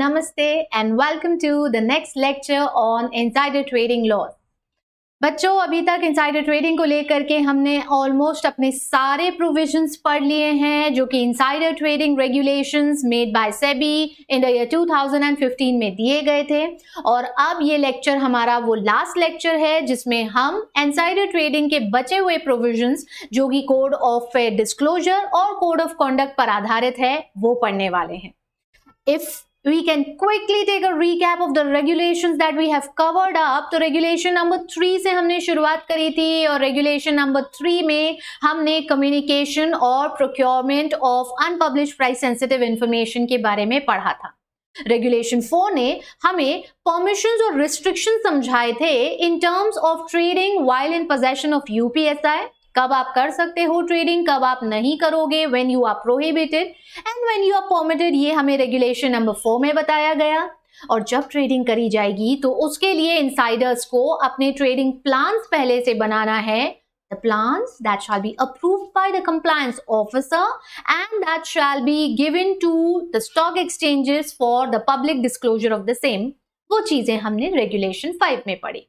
नमस्ते and welcome to the next lecture on insider trading laws बच्चों अभी तक इंसाइडर ट्रेडिंग को लेकर के हमने ऑलमोस्ट अपने सारे प्रोविजंस पढ़ लिए हैं जो कि insider trading regulations made by SEBI in the year 2015 में दिए गए थे और अब ये लेक्चर हमारा वो लास्ट लेक्चर है जिसमें हम इंसाइडर ट्रेडिंग के बचे हुए प्रोविजंस जो कि कोड ऑफ फेयर डिस्क्लोजर और कोड ऑफ कॉन्डक्ट पर आधारित है वो पढ़ने वाले हैं if we can quickly take a recap of the regulations that we have covered up to regulation number 3 se humne shuruaat kari thi aur regulation number 3 mein humne communication or procurement of unpublished price sensitive information ke bare mein padha tha regulation four ने हमें permission और restriction समझाए थे in terms of trading while in possession of UPSI कब आप कर सकते हो ट्रेडिंग कब आप नहीं करोगे when you are prohibited and when you are permitted ये हमें रेगुलेशन नंबर फोर में बताया गया और जब ट्रेडिंग करी जाएगी तो उसके लिए इंसाइडर्स को अपने ट्रेडिंग प्लान पहले से बनाना है the plans that shall be approved by the compliance officer and that shall be given to the stock exchanges for the public disclosure of the same वो चीजें हमने रेगुलेशन फाइव में पढ़ी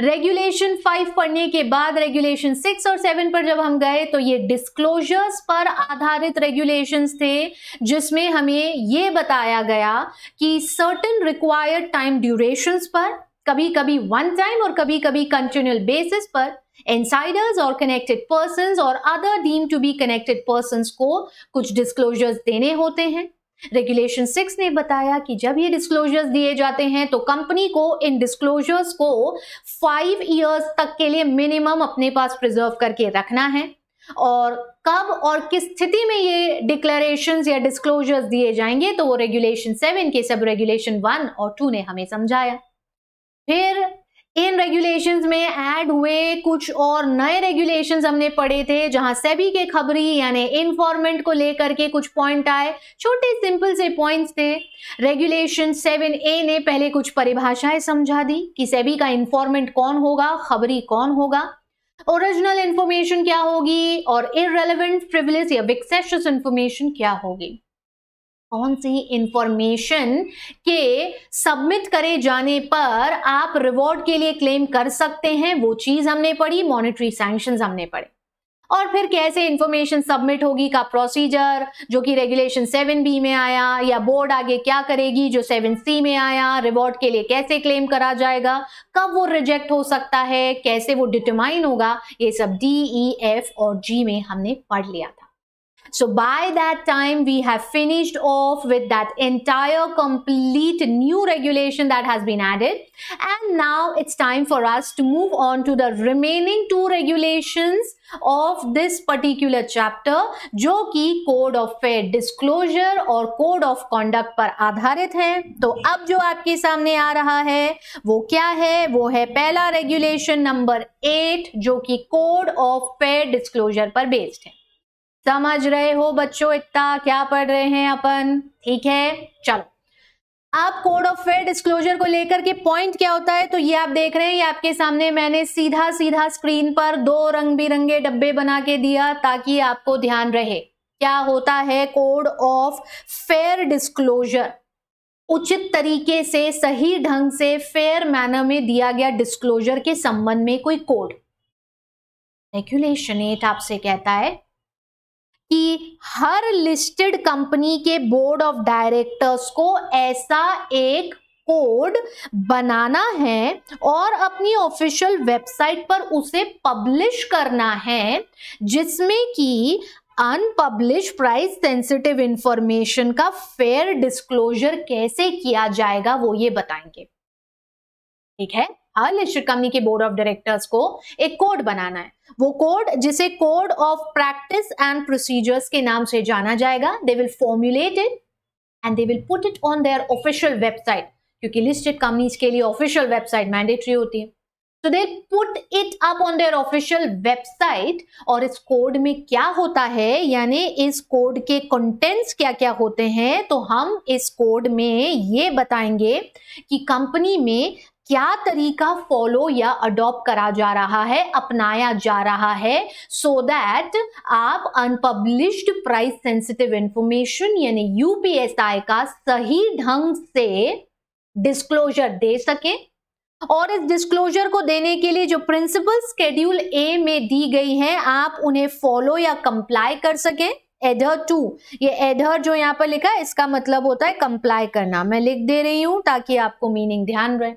रेगुलेशन फाइव पढ़ने के बाद रेगुलेशन सिक्स और seven पर जब हम गए तो ये डिस्क्लोजर्स पर आधारित रेगुलेशंस थे जिसमें हमें ये बताया गया कि सर्टन रिक्वायर्ड टाइम ड्यूरेशंस पर कभी कभी वन टाइम और कभी कभी कंटिन्यूल बेसिस पर इंसाइडर्स और कनेक्टेड पर्सन और other deem to be connected person को कुछ डिस्कलोजर्स देने होते हैं रेगुलेशन सिक्स ने बताया कि जब ये डिस्क्लोजर्स दिए जाते हैं तो कंपनी को इन डिस्क्लोजर्स को फाइव इयर्स तक के लिए मिनिमम अपने पास प्रिजर्व करके रखना है और कब और किस स्थिति में ये डिक्लेरेशन या डिस्क्लोजर्स दिए जाएंगे तो वो रेगुलेशन सेवन के सब रेगुलेशन वन और टू ने हमें समझाया फिर इन रेगुलेशंस में ऐड हुए कुछ और नए रेगुलेशंस हमने पढ़े थे जहां सेबी के खबरी यानी इन्फॉर्मेंट को लेकर के कुछ पॉइंट आए छोटे सिंपल से पॉइंट्स थे रेगुलेशन सेवन ए ने पहले कुछ परिभाषाएं समझा दी कि सेबी का इन्फॉर्मेंट कौन होगा खबरी कौन होगा ओरिजिनल इन्फॉर्मेशन क्या होगी और इनरेलीवेंट प्रिविलेज या विक्सेस इन्फॉर्मेशन क्या होगी कौन सी इंफॉर्मेशन के सबमिट करे जाने पर आप रिवॉर्ड के लिए क्लेम कर सकते हैं वो चीज हमने पढ़ी मॉनिटरी सैंक्शन हमने पढ़े और फिर कैसे इंफॉर्मेशन सबमिट होगी का प्रोसीजर जो कि रेगुलेशन सेवन बी में आया या बोर्ड आगे क्या करेगी जो सेवन सी में आया रिवॉर्ड के लिए कैसे क्लेम करा जाएगा कब वो रिजेक्ट हो सकता है कैसे वो डिटरमाइन होगा ये सब डी ई एफ और जी में हमने पढ़ लिया था So by that time, we have finished off with that entire complete new regulation that has been added. And now it's time for us to move on to the remaining two regulations of this particular chapter जो कि code of fair disclosure और code of conduct पर आधारित है तो अब जो आपके सामने आ रहा है वो क्या है वो है पहला regulation number एट जो कि code of fair disclosure पर based है समझ रहे हो बच्चों इतना क्या पढ़ रहे हैं अपन ठीक है चलो आप कोड ऑफ फेयर डिस्क्लोजर को लेकर के पॉइंट क्या होता है तो ये आप देख रहे हैं ये आपके सामने मैंने सीधा सीधा स्क्रीन पर दो रंग बिरंगे डब्बे बना के दिया ताकि आपको ध्यान रहे क्या होता है कोड ऑफ फेयर डिस्क्लोजर उचित तरीके से सही ढंग से फेयर मैनर में दिया गया डिस्क्लोजर के संबंध में कोई कोड रेगुलेशन एट आपसे कहता है कि हर लिस्टेड कंपनी के बोर्ड ऑफ डायरेक्टर्स को ऐसा एक कोड बनाना है और अपनी ऑफिशियल वेबसाइट पर उसे पब्लिश करना है जिसमें कि अनपब्लिश प्राइस सेंसिटिव इंफॉर्मेशन का फेयर डिस्क्लोजर कैसे किया जाएगा वो ये बताएंगे ठीक है हर लिस्टेड कंपनी के बोर्ड ऑफ डायरेक्टर्स को एक कोड बनाना है वो कोड जिसे code of practice and procedures के नाम से जाना जाएगा they will formulate it and they will put it on their official website क्योंकि लिस्टेड कंपनीज के लिए ऑफिशियल वेबसाइट मैंडेटरी होती है तो they put it up on their official website और इस कोड में क्या होता है यानी इस कोड के कंटेंट्स क्या क्या होते हैं तो हम इस कोड में ये बताएंगे कि कंपनी में क्या तरीका फॉलो या अडॉप्ट करा जा रहा है अपनाया जा रहा है सो so दैट आप अनपब्लिश्ड प्राइस सेंसिटिव इंफॉर्मेशन यानी यूपीएसआई का सही ढंग से डिस्क्लोजर दे सके और इस डिस्क्लोजर को देने के लिए जो प्रिंसिपल स्केड्यूल ए में दी गई हैं आप उन्हें फॉलो या कंप्लाई कर सके एधर टू ये एधर जो यहाँ पर लिखा है इसका मतलब होता है कंप्लाई करना मैं लिख दे रही हूं ताकि आपको मीनिंग ध्यान रहे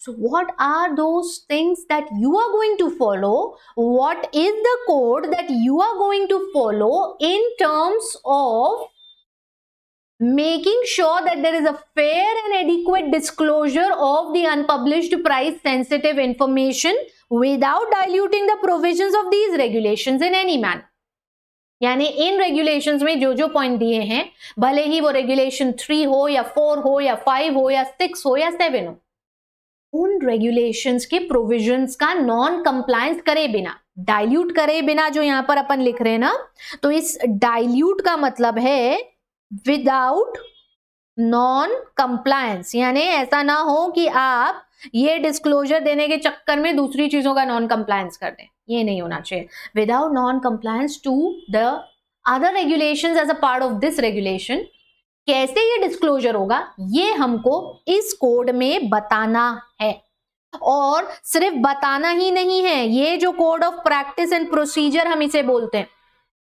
So what are those things that you are going to follow? What is the code that you are going to follow in terms of making sure that there is a fair and adequate disclosure of the unpublished price sensitive information without diluting the provisions of these regulations in any manner. यानी in regulations में जो जो point दिए हैं भले ही वो regulation three हो या four हो या five हो या six हो या seven हो उन रेगुलेशंस के प्रोविजंस का नॉन कंप्लायंस करे बिना डाइल्यूट करे बिना जो यहां पर अपन लिख रहे हैं ना तो इस डाइल्यूट का मतलब है विदाउट नॉन कंप्लायंस यानी ऐसा ना हो कि आप ये डिस्क्लोजर देने के चक्कर में दूसरी चीजों का नॉन कंप्लायंस कर दें ये नहीं होना चाहिए without non compliance to the other regulation as a part of this regulation कैसे ये डिस्क्लोजर होगा ये हमको इस कोड में बताना है और सिर्फ बताना ही नहीं है ये जो code of practice and procedure हम इसे बोलते हैं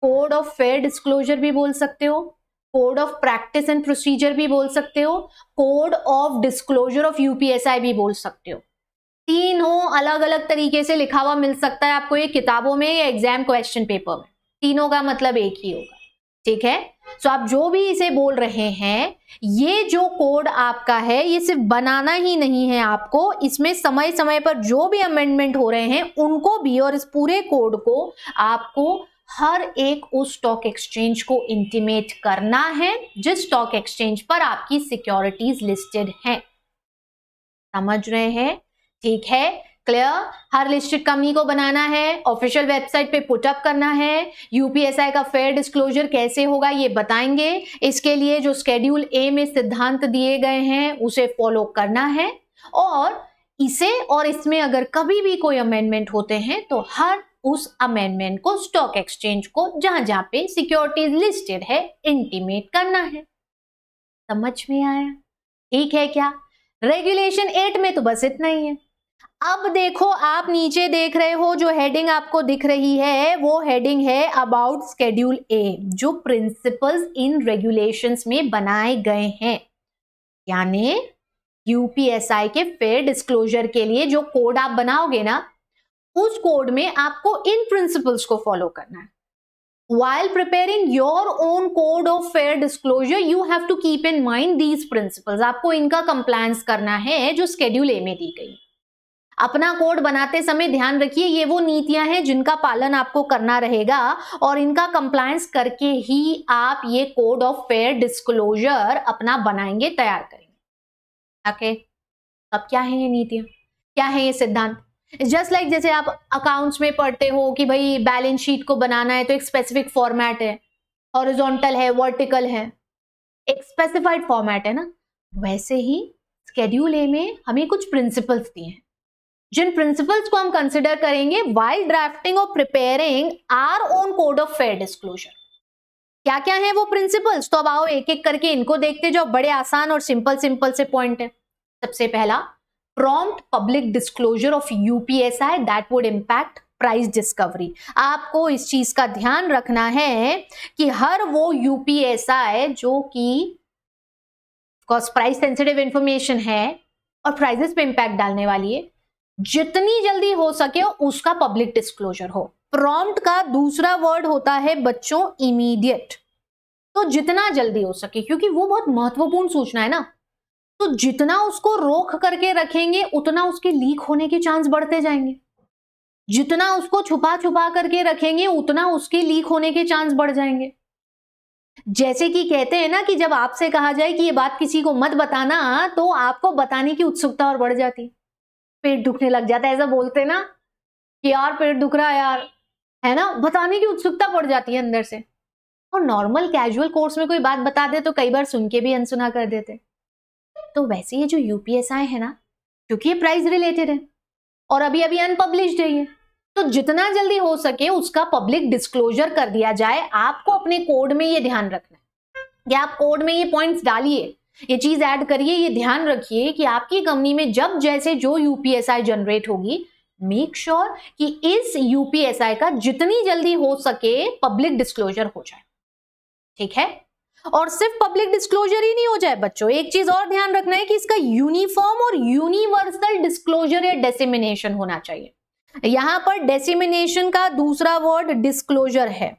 कोड ऑफ फेयर डिस्क्लोजर भी बोल सकते हो code of practice and procedure भी बोल सकते हो code of disclosure of UPSI भी बोल सकते हो तीनों अलग अलग तरीके से लिखा हुआ मिल सकता है आपको ये किताबों में या एग्जाम क्वेश्चन पेपर में तीनों का मतलब एक ही होगा ठीक है सो so, आप जो भी इसे बोल रहे हैं ये जो कोड आपका है ये सिर्फ बनाना ही नहीं है आपको इसमें समय समय पर जो भी अमेंडमेंट हो रहे हैं उनको भी और इस पूरे कोड को आपको हर एक उस स्टॉक एक्सचेंज को इंटीमेट करना है जिस स्टॉक एक्सचेंज पर आपकी सिक्योरिटीज लिस्टेड हैं समझ रहे हैं ठीक है क्लियर हर लिस्टेड कंपनी को बनाना है ऑफिशियल वेबसाइट पे पुटअप करना है यूपीएसआई का फेयर डिस्क्लोजर कैसे होगा ये बताएंगे इसके लिए जो स्केड्यूल ए में सिद्धांत दिए गए हैं उसे फॉलो करना है और इसे और इसमें अगर कभी भी कोई अमेंडमेंट होते हैं तो हर उस अमेंडमेंट को स्टॉक एक्सचेंज को जहां जहां पे सिक्योरिटीज लिस्टेड है इंटीमेट करना है समझ में आया ठीक है क्या रेगुलेशन एट में तो बस इतना ही है अब देखो आप नीचे देख रहे हो जो हेडिंग आपको दिख रही है वो हेडिंग है अबाउट स्केड्यूल ए जो प्रिंसिपल्स इन रेगुलेशंस में बनाए गए हैं यानी यूपीएसआई के फेयर डिस्क्लोजर के लिए जो कोड आप बनाओगे ना उस कोड में आपको इन प्रिंसिपल्स को फॉलो करना है while preparing your own code of fair disclosure you have to keep in mind these principles आपको इनका compliance करना है जो schedule A में दी गई अपना कोड बनाते समय ध्यान रखिए ये वो नीतियां हैं जिनका पालन आपको करना रहेगा और इनका कंप्लायंस करके ही आप ये कोड ऑफ फेयर डिस्क्लोजर अपना बनाएंगे तैयार करेंगे ओके अब क्या है ये नीतियां क्या है ये सिद्धांत जस्ट लाइक like जैसे आप अकाउंट्स में पढ़ते हो कि भाई बैलेंस शीट को बनाना है तो एक स्पेसिफिक फॉर्मेट है हॉरिजॉन्टल है वर्टिकल है एक स्पेसिफाइड फॉर्मेट है ना वैसे ही स्केड्यूल ए में हमें कुछ प्रिंसिपल्स दिए हैं जिन प्रिंसिपल्स को हम कंसिडर करेंगे वाइल ड्राफ्टिंग और preparing our own code of fair disclosure क्या क्या है वो प्रिंसिपल्स तो अब आओ एक एक करके इनको देखते जाओ बड़े आसान और सिंपल सिंपल से पॉइंट है सबसे पहला prompt public disclosure of UPSI that would impact price discovery आपको इस चीज का ध्यान रखना है कि हर वो यूपीएसआई जो कि प्राइस सेंसिटिव इंफॉर्मेशन है और प्राइजेस पे इंपैक्ट डालने वाली है जितनी जल्दी हो सके उसका पब्लिक डिस्क्लोजर हो प्रॉम्प्ट का दूसरा वर्ड होता है बच्चों इमीडिएट तो जितना जल्दी हो सके क्योंकि वो बहुत महत्वपूर्ण सूचना है ना तो जितना उसको रोक करके रखेंगे उतना उसके लीक होने के चांस बढ़ते जाएंगे जितना उसको छुपा छुपा करके रखेंगे उतना उसके लीक होने के चांस बढ़ जाएंगे जैसे कि कहते हैं ना कि जब आपसे कहा जाए कि ये बात किसी को मत बताना तो आपको बताने की उत्सुकता और बढ़ जाती पेट दुखने लग जाता है ऐसा बोलते ना कि यार पेट दुख रहा है यार है ना बताने की उत्सुकता पड़ जाती है अंदर से और नॉर्मल कैजुअल कोर्स में कोई बात बता दे तो कई बार सुन के भी अनसुना कर देते तो वैसे ये जो यूपीएस है ना क्योंकि ये प्राइस रिलेटेड है और अभी अभी अनपब्लिश्ड है ये तो जितना जल्दी हो सके उसका पब्लिक डिस्क्लोजर कर दिया जाए आपको अपने कोड में ये ध्यान रखना है कि आप कोड में ये पॉइंट्स डालिए ये चीज ऐड करिए ये ध्यान रखिए कि आपकी कंपनी में जब जैसे जो यूपीएसआई जनरेट होगी मेक श्योर sure कि इस यूपीएसआई का जितनी जल्दी हो सके पब्लिक डिस्क्लोजर हो जाए ठीक है और सिर्फ पब्लिक डिस्क्लोजर ही नहीं हो जाए बच्चों एक चीज और ध्यान रखना है कि इसका यूनिफॉर्म और यूनिवर्सल डिस्क्लोजर या डेसिमिनेशन होना चाहिए यहां पर डेसिमिनेशन का दूसरा वर्ड डिस्क्लोजर है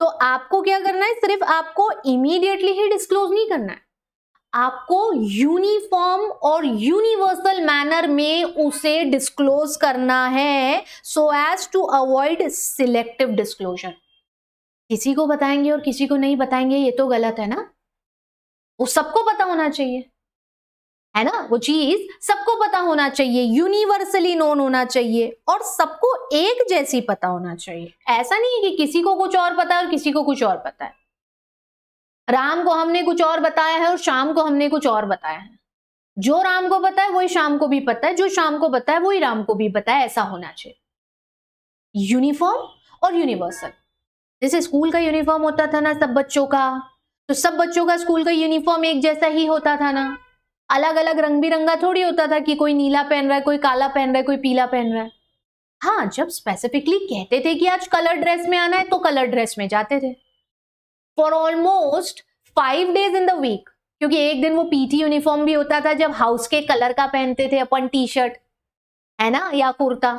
तो आपको क्या करना है सिर्फ आपको इमीडिएटली ही डिस्क्लोज नहीं करना है आपको यूनिफॉर्म और यूनिवर्सल मैनर में उसे डिस्क्लोज करना है so as to avoid selective disclosure किसी को बताएंगे और किसी को नहीं बताएंगे ये तो गलत है ना वो सबको पता होना चाहिए है ना वो चीज सबको पता होना चाहिए यूनिवर्सली नोन होना चाहिए और सबको एक जैसी पता होना चाहिए ऐसा नहीं है कि किसी को कुछ और पता है और किसी को कुछ और पता है राम को हमने कुछ और बताया है और शाम को हमने कुछ और बताया है जो राम को पता है वही शाम को भी पता है जो शाम को पता है वही राम को भी पता है ऐसा होना चाहिए यूनिफॉर्म और यूनिवर्सल जैसे स्कूल का यूनिफॉर्म होता था ना सब बच्चों का तो सब बच्चों का स्कूल का यूनिफॉर्म एक जैसा ही होता था ना अलग अलग रंग बिरंगा थोड़ी होता था कि कोई नीला पहन रहा है कोई काला पहन रहा है कोई पीला पहन रहा है हाँ जब स्पेसिफिकली कहते थे कि आज कलर ड्रेस में आना है तो कलर ड्रेस में जाते थे for almost five days in the week क्योंकि एक दिन वो पीटी यूनिफॉर्म भी होता था जब हाउस के कलर का पहनते थे अपन टी शर्ट है ना या कुर्ता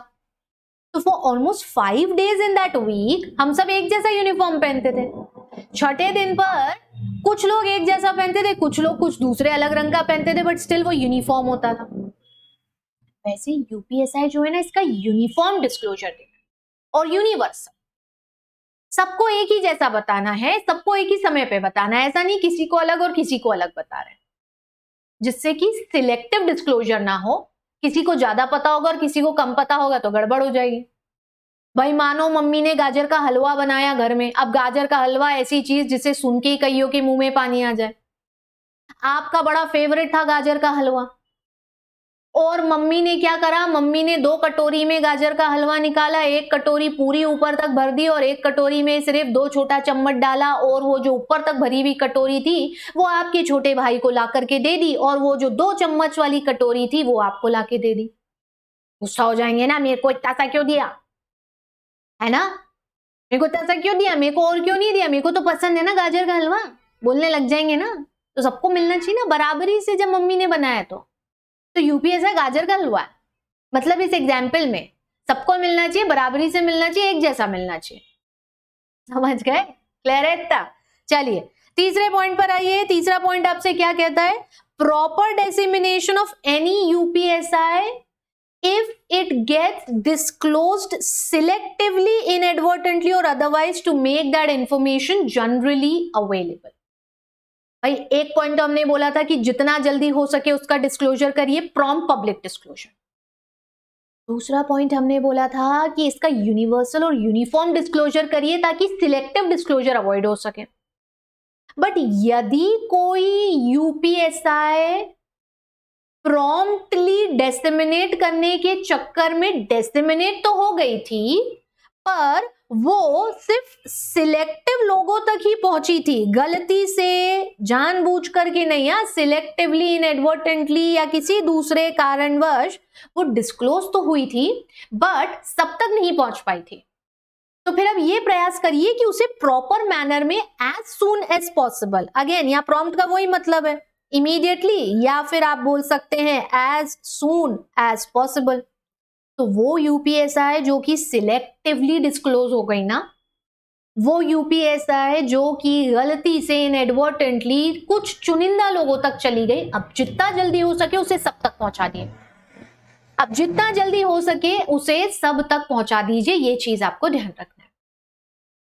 तो for almost five days in that week हम सब एक जैसा यूनिफॉर्म पहनते थे छठे दिन पर कुछ लोग एक जैसा पहनते थे कुछ लोग कुछ दूसरे अलग रंग का पहनते थे बट स्टिल वो यूनिफॉर्म होता था वैसे यूपीएसआई जो है ना इसका यूनिफॉर्म डिस्क्लोजर देना और यूनिवर्सल सबको एक ही जैसा बताना है सबको एक ही समय पे बताना है ऐसा नहीं किसी को अलग और किसी को अलग बता रहे हैं जिससे कि सिलेक्टिव डिस्क्लोजर ना हो किसी को ज्यादा पता होगा और किसी को कम पता होगा तो गड़बड़ हो जाएगी भाई मानो मम्मी ने गाजर का हलवा बनाया घर में अब गाजर का हलवा ऐसी चीज जिसे सुन के कईयों के मुंह में पानी आ जाए आपका बड़ा फेवरेट था गाजर का हलवा और मम्मी ने क्या करा मम्मी ने दो कटोरी में गाजर का हलवा निकाला एक कटोरी पूरी ऊपर तक भर दी और एक कटोरी में सिर्फ दो छोटा चम्मच डाला और वो जो ऊपर तक भरी हुई कटोरी थी वो आपके छोटे भाई को ला करके दे दी और वो जो दो चम्मच वाली कटोरी थी वो आपको ला के दे दी गुस्सा हो जाएंगे ना मेरे को इतना सा क्यों दिया है ना मेरे को इतना सा क्यों दिया मेरे को और क्यों नहीं दिया मेरे को तो पसंद है ना गाजर का हलवा बोलने लग जाएंगे ना तो सबको मिलना चाहिए ना बराबरी से जब मम्मी ने बनाया तो तो यूपीएस है गाजर का हलवा मतलब इस एग्जाम्पल में सबको मिलना चाहिए बराबरी से मिलना चाहिए एक जैसा मिलना चाहिए समझ गए क्लियर है इतना चलिए तीसरे पॉइंट पर आइए तीसरा पॉइंट आपसे क्या कहता है proper dissemination of any UPSI if it gets disclosed selectively inadvertently और otherwise to make that information generally available भाई एक पॉइंट तो हमने बोला था कि जितना जल्दी हो सके उसका डिस्क्लोजर करिए प्रॉम पब्लिक डिस्क्लोजर दूसरा पॉइंट हमने बोला था कि इसका यूनिवर्सल और यूनिफॉर्म डिस्क्लोजर करिए ताकि सिलेक्टिव डिस्क्लोजर अवॉइड हो सके बट यदि कोई यूपीएसआई प्रॉम्प्टली डेस्टिमिनेट करने के चक्कर में डेस्टिमिनेट तो हो गई थी पर वो सिर्फ सिलेक्टिव लोगों तक ही पहुंची थी गलती से जानबूझ करके नहीं या हाँ, सिलेक्टिवली इनएडवर्टेंटली या किसी दूसरे कारणवश वो डिस्क्लोज तो हुई थी बट सब तक नहीं पहुंच पाई थी तो फिर अब ये प्रयास करिए कि उसे प्रॉपर मैनर में as soon as possible again या प्रॉम्प्ट का वही मतलब है इमीडिएटली या फिर आप बोल सकते हैं एज सुन एज पॉसिबल तो वो यूपीएसआई जो कि सिलेक्टिवली डिस्क्लोज हो गई ना वो यूपीएसआई जो कि गलती से इन एडवर्टेंटली कुछ चुनिंदा लोगों तक चली गई अब जितना जल्दी हो सके उसे सब तक पहुंचा दिए अब जितना जल्दी हो सके उसे सब तक पहुंचा दीजिए ये चीज आपको ध्यान रखना है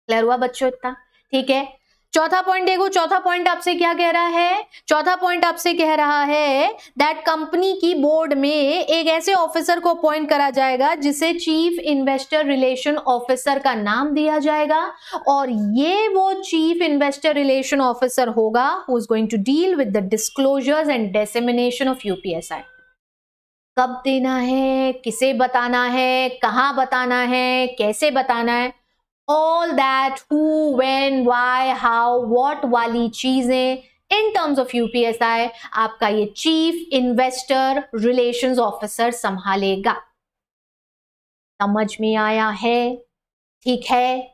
क्लियर हुआ बच्चों इतना ठीक है चौथा पॉइंट देखो चौथा पॉइंट आपसे क्या कह रहा है चौथा पॉइंट आपसे कह रहा है दैट कंपनी की बोर्ड में एक ऐसे ऑफिसर को अपॉइंट करा जाएगा जिसे चीफ इन्वेस्टर रिलेशन ऑफिसर का नाम दिया जाएगा और ये वो चीफ इन्वेस्टर रिलेशन ऑफिसर होगा who is going to deal with the disclosures and dissemination of UPSI कब देना है किसे बताना है कहाँ बताना है कैसे बताना है all that who when why how what वाली चीजें इन टर्म्स ऑफ यूपीएसआई आपका ये चीफ इन्वेस्टर रिलेशंस ऑफिसर संभालेगा समझ में आया है ठीक है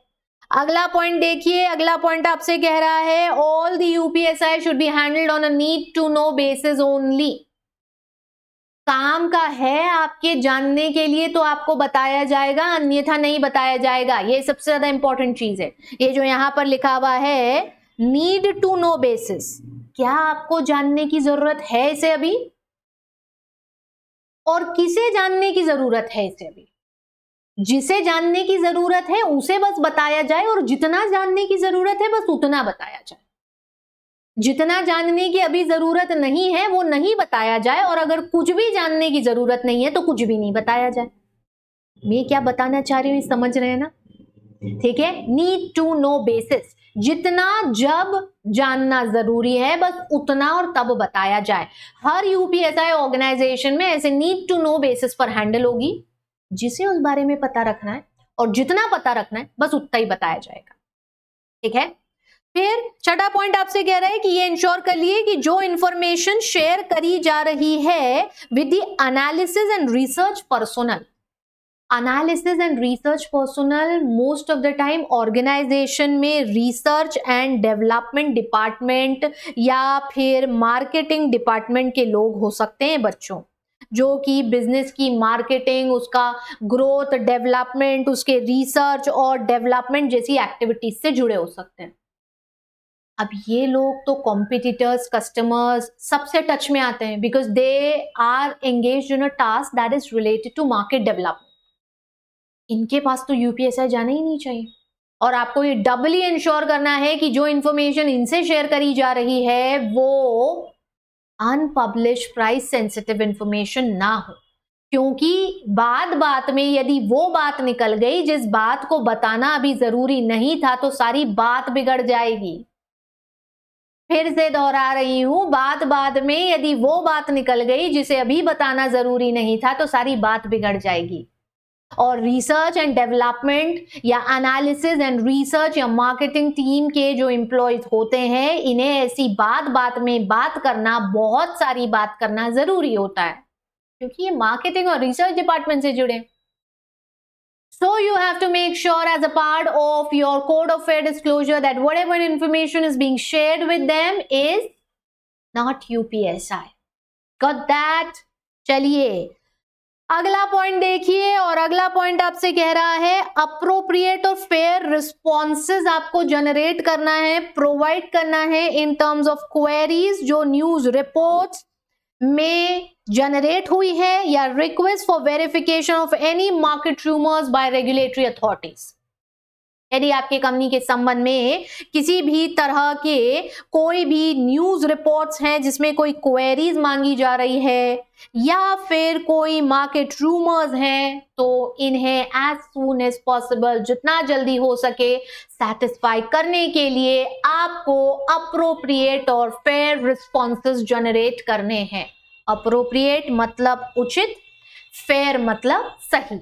अगला पॉइंट देखिए अगला पॉइंट आपसे कह रहा है all the UPSI should be handled on a need to know basis only काम का है आपके जानने के लिए तो आपको बताया जाएगा अन्यथा नहीं बताया जाएगा ये सबसे ज्यादा इंपॉर्टेंट चीज है ये जो यहाँ पर लिखा हुआ है नीड टू नो बेसिस क्या आपको जानने की जरूरत है इसे अभी और किसे जानने की जरूरत है इसे अभी जिसे जानने की जरूरत है उसे बस बताया जाए और जितना जानने की जरूरत है बस उतना बताया जाए जितना जानने की अभी जरूरत नहीं है वो नहीं बताया जाए और अगर कुछ भी जानने की जरूरत नहीं है तो कुछ भी नहीं बताया जाए मैं क्या बताना चाह रही हूँ समझ रहे हैं ना ठीक है नीड टू नो बेसिस जितना जब जानना जरूरी है बस उतना और तब बताया जाए हर यूपीएसआई ऑर्गेनाइजेशन में ऐसे नीड टू नो बेसिस पर हैंडल होगी जिसे उस बारे में पता रखना है और जितना पता रखना है बस उतना ही बताया जाएगा ठीक है फिर छठा पॉइंट आपसे कह रहा है कि ये इंश्योर कर लिए कि जो इंफॉर्मेशन शेयर करी जा रही है with analysis and research personnel analysis and research personnel most of the time organisation में रिसर्च एंड डेवलपमेंट डिपार्टमेंट या फिर मार्केटिंग डिपार्टमेंट के लोग हो सकते हैं बच्चों जो कि बिजनेस की मार्केटिंग उसका ग्रोथ डेवलपमेंट उसके रिसर्च और डेवलपमेंट जैसी एक्टिविटीज से जुड़े हो सकते हैं अब ये लोग तो कॉम्पिटिटर्स कस्टमर्स सबसे टच में आते हैं because they are engage in a task that is related to market development इनके पास तो यूपीएसआई जाना ही नहीं चाहिए और आपको ये डबली इंश्योर करना है कि जो इन्फॉर्मेशन इनसे शेयर करी जा रही है वो अनपब्लिश प्राइस सेंसिटिव इन्फॉर्मेशन ना हो क्योंकि बाद बात में यदि वो बात निकल गई जिस बात को बताना अभी जरूरी नहीं था तो सारी बात बिगड़ जाएगी फिर से दोहरा रही हूं बात बात में यदि वो बात निकल गई जिसे अभी बताना जरूरी नहीं था तो सारी बात बिगड़ जाएगी और रिसर्च एंड डेवलपमेंट या एनालिसिस एंड रिसर्च या मार्केटिंग टीम के जो एम्प्लॉयज होते हैं इन्हें ऐसी बात बात में बात करना बहुत सारी बात करना जरूरी होता है क्योंकि ये मार्केटिंग और रिसर्च डिपार्टमेंट से जुड़े हैं So you have to make sure as a part of your code of fair disclosure that whatever information is being shared with them is not UPSI. Got that? chaliye अगला point देखिए और अगला point आपसे कह रहा है appropriate और fair responses आपको जनरेट करना है प्रोवाइड करना है इन टर्म्स ऑफ क्वेरीज जो न्यूज रिपोर्ट्स में जनरेट हुई है या request for verification of any market rumours by regulatory authorities यदि आपके कंपनी के संबंध में किसी भी तरह के कोई भी न्यूज रिपोर्ट्स हैं जिसमें कोई क्वेरीज मांगी जा रही है या फिर कोई मार्केट रूमर्स हैं तो इन्हें एज सुन एज पॉसिबल जितना जल्दी हो सके सेटिस्फाई करने के लिए आपको अप्रोप्रिएट और फेयर रिस्पॉन्स जनरेट करने हैं अप्रोप्रिएट मतलब उचित फेयर मतलब सही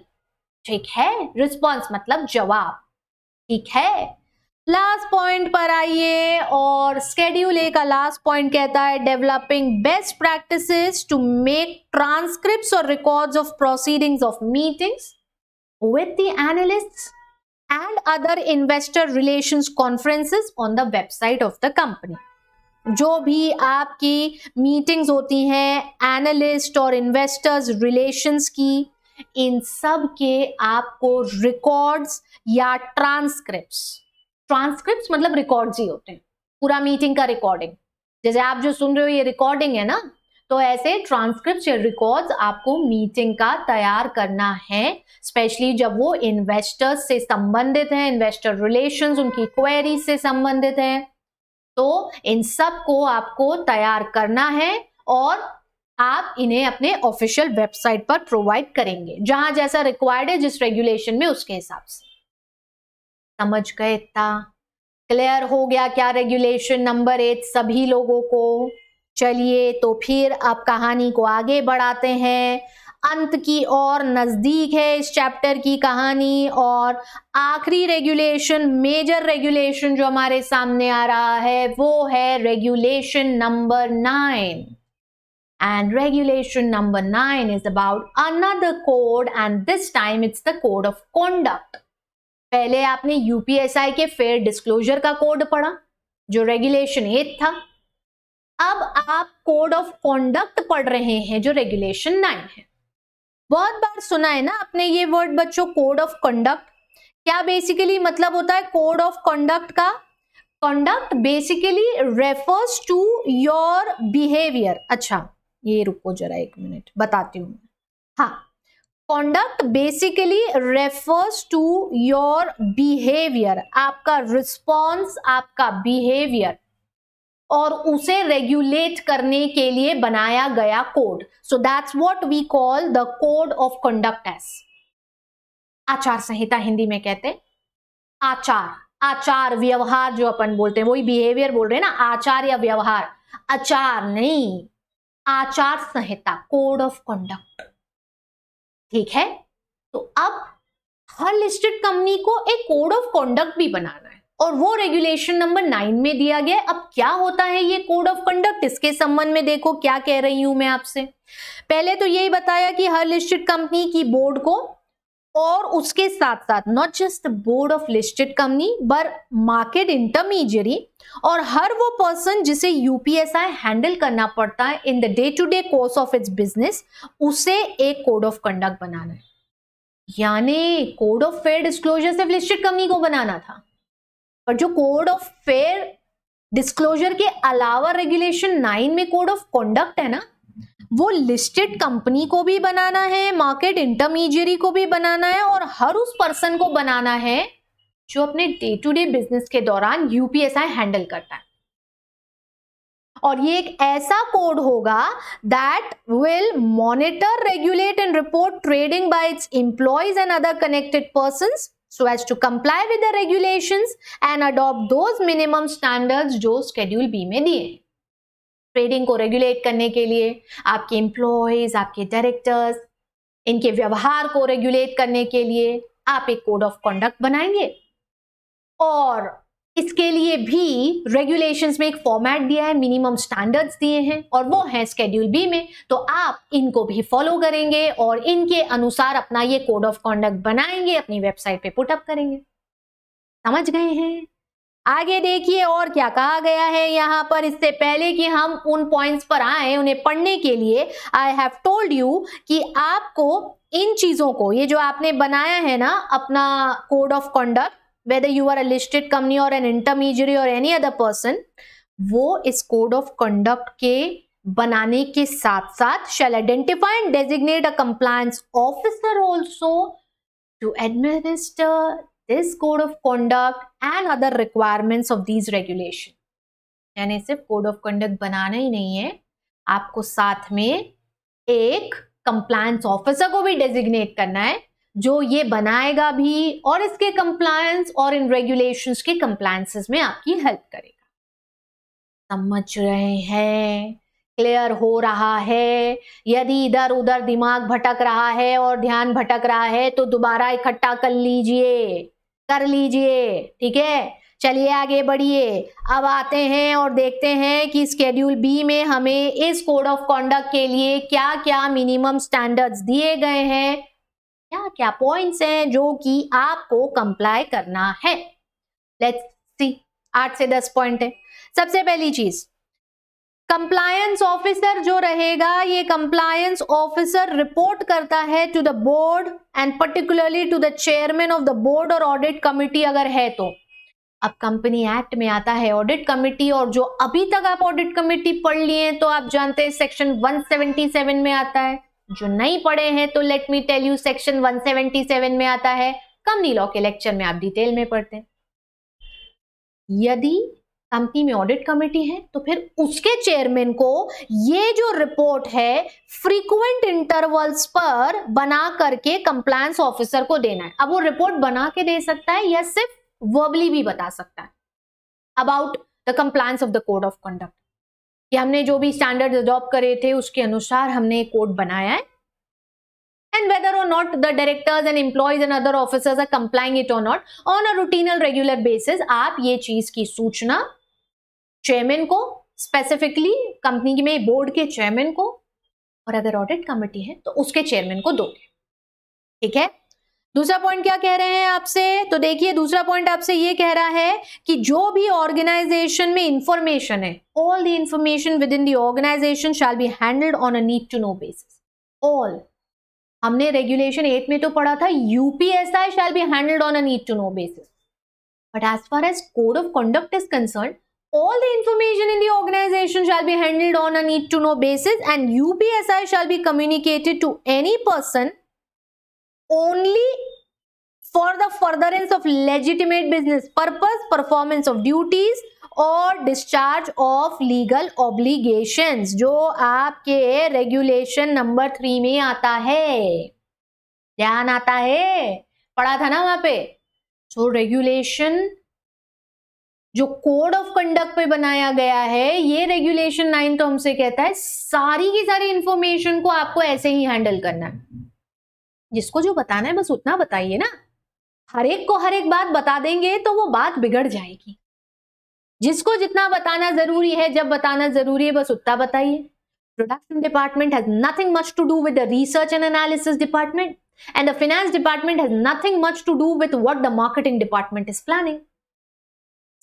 ठीक है रिस्पॉन्स मतलब जवाब ठीक है लास्ट पॉइंट पर आइए और स्केड्यूल ए का लास्ट पॉइंट कहता है developing best practices to make transcript और records of proceedings of meetings with the analysts and other investor relations conferences on the website of the company जो भी आपकी मीटिंग्स होती हैं एनालिस्ट और इन्वेस्टर्स रिलेशंस की इन सब के आपको रिकॉर्ड्स या ट्रांसक्रिप्ट्स ट्रांसक्रिप्ट्स मतलब रिकॉर्ड्स ही होते हैं पूरा मीटिंग का रिकॉर्डिंग जैसे आप जो सुन रहे हो ये रिकॉर्डिंग है ना तो ऐसे ट्रांसक्रिप्ट या रिकॉर्ड्स आपको मीटिंग का तैयार करना है स्पेशली जब वो इन्वेस्टर्स से संबंधित हैं इन्वेस्टर रिलेशंस उनकी क्वेरी से संबंधित हैं तो इन सब को आपको तैयार करना है और आप इन्हें अपने ऑफिशियल वेबसाइट पर प्रोवाइड करेंगे जहां जैसा रिक्वायर्ड है जिस रेगुलेशन में उसके हिसाब से समझ गए इतना क्लियर हो गया क्या रेगुलेशन नंबर एट सभी लोगों को चलिए तो फिर आप कहानी को आगे बढ़ाते हैं अंत की और नज़दीक है इस चैप्टर की कहानी और आखिरी रेगुलेशन मेजर रेगुलेशन जो हमारे सामने आ रहा है वो है regulation number nine and regulation number nine is about another code and this time it's the code of conduct पहले आपने यूपीएसआई के फेयर डिस्क्लोजर का कोड पढ़ा जो रेगुलेशन एट था अब आप कोड ऑफ कॉन्डक्ट पढ़ रहे हैं जो रेगुलेशन नाइन है बहुत बार सुना है ना आपने ये वर्ड बच्चों कोड ऑफ कंडक्ट क्या बेसिकली मतलब होता है कोड ऑफ कंडक्ट का conduct basically refers to your behaviour अच्छा ये रुको जरा एक मिनट बताती हूँ हाँ conduct basically refers to your behaviour आपका रिस्पॉन्स आपका बिहेवियर और उसे रेगुलेट करने के लिए बनाया गया code so that's what we call the code of conduct as आचार संहिता हिंदी में कहते आचार आचार व्यवहार जो अपन बोलते हैं वही बिहेवियर बोल रहे हैं ना आचार या व्यवहार आचार नहीं आचार संहिता कोड ऑफ कंडक्ट ठीक है तो अब हर लिस्टेड कंपनी को एक कोड ऑफ कंडक्ट भी बनाना और वो रेगुलेशन नंबर नाइन में दिया गया अब क्या होता है ये कोड ऑफ कंडक्ट इसके संबंध में देखो क्या कह रही हूं मैं आपसे पहले तो यही बताया कि हर लिस्टेड कंपनी की बोर्ड को और उसके साथ साथ not just board of listed company but market intermediary और हर वो पर्सन जिसे यूपीएसआई हैंडल करना पड़ता है in the day to day course of its business उसे एक कोड ऑफ कंडक्ट बनाना है यानी कोड ऑफ फेयर डिस्क्लोजर सिर्फ लिस्टेड कंपनी को बनाना था पर जो कोड ऑफ फेयर डिस्क्लोजर के अलावा रेगुलेशन नाइन में कोड ऑफ कॉन्डक्ट है ना वो लिस्टेड कंपनी को भी बनाना है मार्केट इंटरमीडियरी को भी बनाना है और हर उस पर्सन को बनाना है जो अपने डे टू डे बिजनेस के दौरान यूपीएसआई हैंडल करता है और ये एक ऐसा कोड होगा that will monitor regulate and report trading by its employees and other connected person so as to comply with the regulations and adopt those minimum standards जो schedule B में दिए ट्रेडिंग को रेगुलेट करने के लिए आपके employees आपके directors इनके व्यवहार को रेगुलेट करने के लिए आप एक कोड ऑफ कॉन्डक्ट बनाएंगे और इसके लिए भी रेगुलेशंस में एक फॉर्मेट दिया है मिनिमम स्टैंडर्ड्स दिए हैं और वो है स्केड्यूल बी में तो आप इनको भी फॉलो करेंगे और इनके अनुसार अपना ये कोड ऑफ कॉन्डक्ट बनाएंगे अपनी वेबसाइट पे पुटअप करेंगे समझ गए हैं आगे देखिए और क्या कहा गया है यहाँ पर इससे पहले कि हम उन पॉइंट्स पर आए उन्हें पढ़ने के लिए आई हैव टोल्ड यू कि आपको इन चीजों को ये जो आपने बनाया है ना अपना code of conduct whether you are a listed company or an intermediary or any other person वो इस कोड ऑफ कंडक्ट के बनाने के साथ साथ shall identify and designate a compliance officer also to administer this code of conduct and other requirements of these regulation यानी सिर्फ code of conduct बनाना ही नहीं है आपको साथ में एक कंप्लायंस ऑफिसर को भी डेजिग्नेट करना है जो ये बनाएगा भी और इसके कंप्लायंस और इन रेगुलेशन के कंप्लायंसेस में आपकी हेल्प करेगा समझ रहे हैं क्लियर हो रहा है यदि इधर उधर दिमाग भटक रहा है और ध्यान भटक रहा है तो दोबारा इकट्ठा कर लीजिए कर लीजिए ठीक है चलिए आगे बढ़िए अब आते हैं और देखते हैं कि स्केड्यूल बी में हमें इस कोड ऑफ कॉन्डक्ट के लिए क्या क्या मिनिमम स्टैंडर्ड्स दिए गए हैं क्या क्या पॉइंट्स हैं जो कि आपको कंप्लाई करना है लेट्स सी आठ से दस पॉइंट है सबसे पहली चीज कंप्लायंस ऑफिसर जो रहेगा ये कंप्लायंस ऑफिसर रिपोर्ट करता है to the board and particularly to the chairman of the board और ऑडिट कमिटी अगर है तो अब कंपनी एक्ट में आता है ऑडिट कमिटी और जो अभी तक आप ऑडिट कमेटी पढ़ लिए तो आप जानते हैं सेक्शन 177 में आता है जो नहीं पढ़े हैं तो let me tell you section 177 में आता है कंपनी लॉ के लेक्चर में आप डिटेल में पढ़ते हैं यदि कंपनी में ऑडिट कमेटी है तो फिर उसके चेयरमैन को ये जो रिपोर्ट है फ्रीक्वेंट इंटरवल्स पर बना करके कंप्लायंस ऑफिसर को देना है अब वो रिपोर्ट बना के दे सकता है या सिर्फ वर्बली भी बता सकता है about the compliance of the code of conduct कि हमने जो भी स्टैंडर्ड अडॉप्ट करे थे उसके अनुसार हमने कोड बनाया है and whether or not the directors and employees and other officers are complying it or not on a routine or regular basis आप ये चीज की सूचना चेयरमैन को स्पेसिफिकली कंपनी में बोर्ड के चेयरमैन को और अगर ऑडिट कमेटी है तो उसके चेयरमैन को दोगे ठीक है दूसरा पॉइंट क्या कह रहे हैं आपसे तो देखिए दूसरा पॉइंट आपसे ये कह रहा है कि जो भी ऑर्गेनाइजेशन में इंफॉर्मेशन है all the information within the organisation shall be handled on a need to know basis all हमने रेगुलेशन एट में तो पढ़ा था UPSI shall be handled on a need to know basis but as far as code of conduct is concern all the information in the organization shall be handled on a need to know basis and UPSI shall be communicated to any person only for the furtherance of legitimate business purpose performance of duties or discharge of legal obligations jo aapke regulation number 3 mein aata hai dhyan aata hai padha tha na wahan pe so regulation जो code of conduct पे बनाया गया है ये regulation nine तो हमसे कहता है सारी की सारी इंफॉर्मेशन को आपको ऐसे ही हैंडल करना है जिसको जो बताना है बस उतना बताइए ना हर एक को हर एक बात बता देंगे तो वो बात बिगड़ जाएगी जिसको जितना बताना जरूरी है जब बताना जरूरी है बस उतना बताइए production department has nothing much to do with the research and analysis department and the finance department has nothing much to do with what the marketing department is planning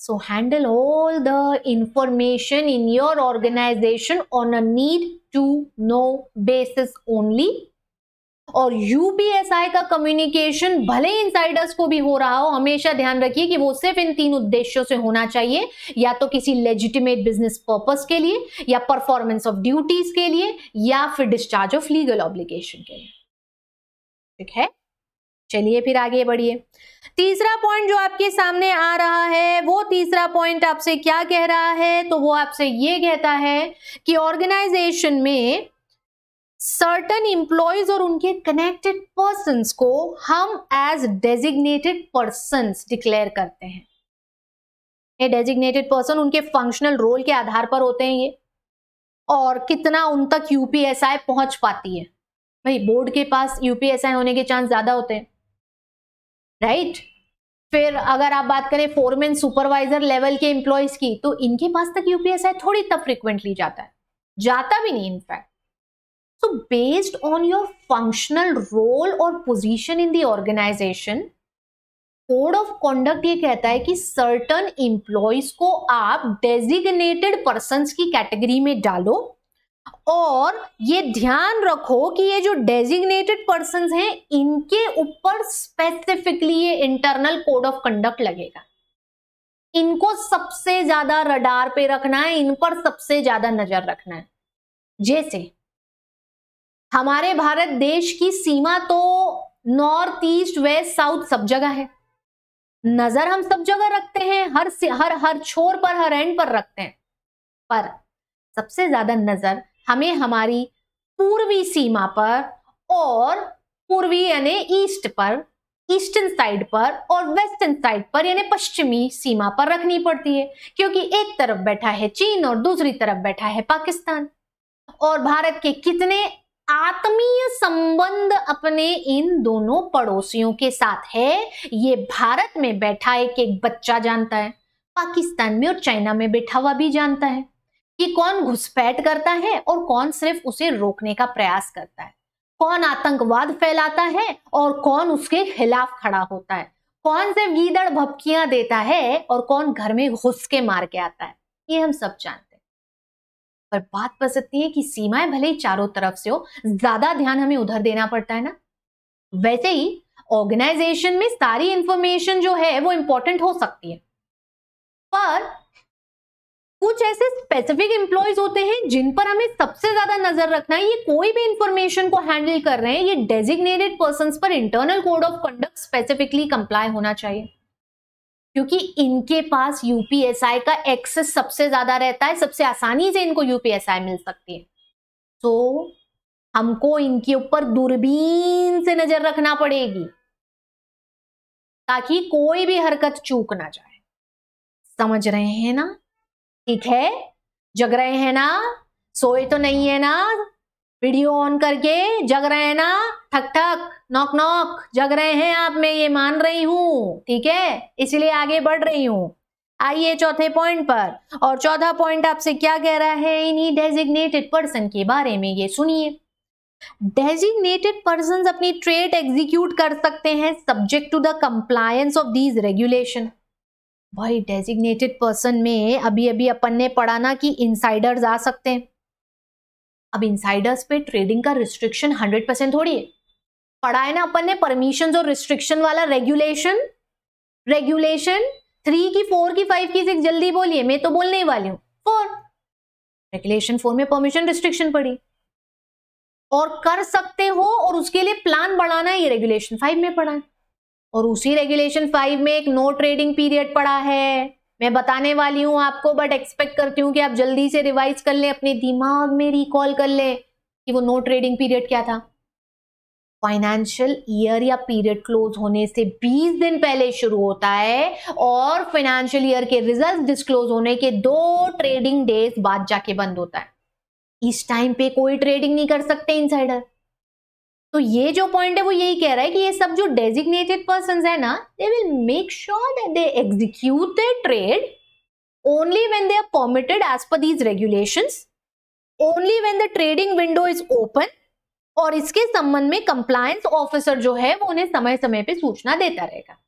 so handle all the information in your organisation on a need to know basis only और UPSI का communication भले इन Insiders को भी हो रहा हो हमेशा ध्यान रखिए कि वो सिर्फ इन तीन उद्देश्यों से होना चाहिए या तो किसी लेजिटिमेट बिजनेस पर्पस के लिए या परफॉर्मेंस ऑफ ड्यूटीज के लिए या फिर डिस्चार्ज ऑफ लीगल ऑब्लिगेशन के लिए ठीक है चलिए फिर आगे बढ़िए तीसरा पॉइंट जो आपके सामने आ रहा है वो तीसरा पॉइंट आपसे क्या कह रहा है तो वो आपसे ये कहता है कि ऑर्गेनाइजेशन में सर्टन इंप्लॉयज और उनके कनेक्टेड पर्सन को हम एज डेजिग्नेटेड पर्सन डिक्लेयर करते हैं ये डेजिग्नेटेड पर्सन उनके फंक्शनल रोल के आधार पर होते हैं ये और कितना उन तक यूपीएसआई पहुंच पाती है भाई बोर्ड के पास यूपीएसआई होने के चांस ज्यादा होते हैं राइट फिर अगर आप बात करें फोरमैन सुपरवाइजर लेवल के एम्प्लॉयज की तो इनके पास तक यूपीएसआई थोड़ी तब फ्रिक्वेंटली जाता है जाता भी नहीं in fact So, based on your functional role और position in the organisation code of conduct ये कहता है कि सर्टन इंप्लॉयज को आप डेजिग्नेटेड पर्सन की कैटेगरी में डालो और ये ध्यान रखो कि ये जो डेजिग्नेटेड पर्सन हैं इनके ऊपर स्पेसिफिकली ये इंटरनल कोड ऑफ कंडक्ट लगेगा इनको सबसे ज्यादा रडार पे रखना है इन पर सबसे ज्यादा नजर रखना है जैसे हमारे भारत देश की सीमा तो नॉर्थ ईस्ट वेस्ट साउथ सब जगह है नजर हम सब जगह रखते हैं हर हर हर छोर पर हर एंड पर रखते हैं पर सबसे ज्यादा नजर हमें हमारी पूर्वी सीमा पर और पूर्वी यानी ईस्ट पर ईस्टर्न साइड पर और वेस्टर्न साइड पर यानी पश्चिमी सीमा पर रखनी पड़ती है क्योंकि एक तरफ बैठा है चीन और दूसरी तरफ बैठा है पाकिस्तान और भारत के कितने आत्मीय संबंध अपने इन दोनों पड़ोसियों के साथ है ये भारत में बैठा एक एक बच्चा जानता है पाकिस्तान में और चाइना में बैठा हुआ भी जानता है कि कौन घुसपैठ करता है और कौन सिर्फ उसे रोकने का प्रयास करता है कौन आतंकवाद फैलाता है और कौन उसके खिलाफ खड़ा होता है कौन सिर्फ गीदड़ भपकियां देता है और कौन घर में घुस के मार के आता है ये हम सब जानते हैं पर बात बस इतनी है कि सीमाएं भले ही चारों तरफ से हो ज्यादा ध्यान हमें उधर देना पड़ता है ना वैसे ही ऑर्गेनाइजेशन में सारी इंफॉर्मेशन जो है वो इंपॉर्टेंट हो सकती है पर कुछ ऐसे स्पेसिफिक एम्प्लॉयज होते हैं जिन पर हमें सबसे ज्यादा नजर रखना है ये कोई भी इंफॉर्मेशन को हैंडल कर रहे हैं ये डेजिग्नेटेड पर्सन पर internal code of conduct specifically comply होना चाहिए क्योंकि इनके पास यूपीएसआई का एक्सेस सबसे ज्यादा रहता है सबसे आसानी से इनको यूपीएसआई मिल सकती है तो so, हमको इनके ऊपर दूरबीन से नजर रखना पड़ेगी ताकि कोई भी हरकत चूक ना जाए समझ रहे हैं ना ठीक है जग रहे हैं ना सोए तो नहीं है ना वीडियो ऑन करके जग रहे हैं ना ठक ठक नॉक नॉक जग रहे हैं आप मैं ये मान रही हूँ ठीक है इसलिए आगे बढ़ रही हूँ आइए चौथे पॉइंट पर और चौथा पॉइंट आपसे क्या कह रहा है इन्हीं डेजिग्नेटेड पर्सन के बारे में ये सुनिए डेजिग्नेटेड पर्सन अपनी ट्रेड एग्जीक्यूट कर सकते हैं subject to the compliance of these regulation भाई डेजिग्नेटेड पर्सन में अभी अभी अपन ने पढ़ा ना कि इनसाइडर्स आ सकते हैं अब इनसाइडर्स पे ट्रेडिंग का रिस्ट्रिक्शन हंड्रेड परसेंट थोड़ी है पढ़ा है ना अपन ने परमिशन और रिस्ट्रिक्शन वाला रेगुलेशन रेगुलेशन थ्री की फोर की फाइव की सिक्स जल्दी बोलिए मैं तो बोलने ही वाली हूँ फोर रेगुलेशन फोर में परमिशन रिस्ट्रिक्शन पड़ी और कर सकते हो और उसके लिए प्लान बढ़ाना ये रेगुलेशन फाइव में पढ़ा है और उसी रेगुलेशन फाइव में एक नो ट्रेडिंग पीरियड पड़ा है मैं बताने वाली हूँ आपको बट एक्सपेक्ट करती हूँ कि आप जल्दी से रिवाइज कर लें अपने दिमाग में रिकॉल कर लें कि वो नो ट्रेडिंग पीरियड क्या था फाइनेंशियल ईयर या पीरियड क्लोज होने से 20 दिन पहले शुरू होता है और फाइनेंशियल ईयर के रिजल्ट डिस्क्लोज होने के दो ट्रेडिंग डेज बाद जाके बंद होता है इस टाइम पे कोई ट्रेडिंग नहीं कर सकते इनसाइडर तो ये जो पॉइंट है वो यही कह रहा है कि ये सब जो डेजिग्नेटेड पर्सन है ना they will make sure that they execute the trade only when they are permitted as per these regulation only when the trading window is open और इसके संबंध में कंप्लायंस ऑफिसर जो है वो उन्हें समय समय पे सूचना देता रहेगा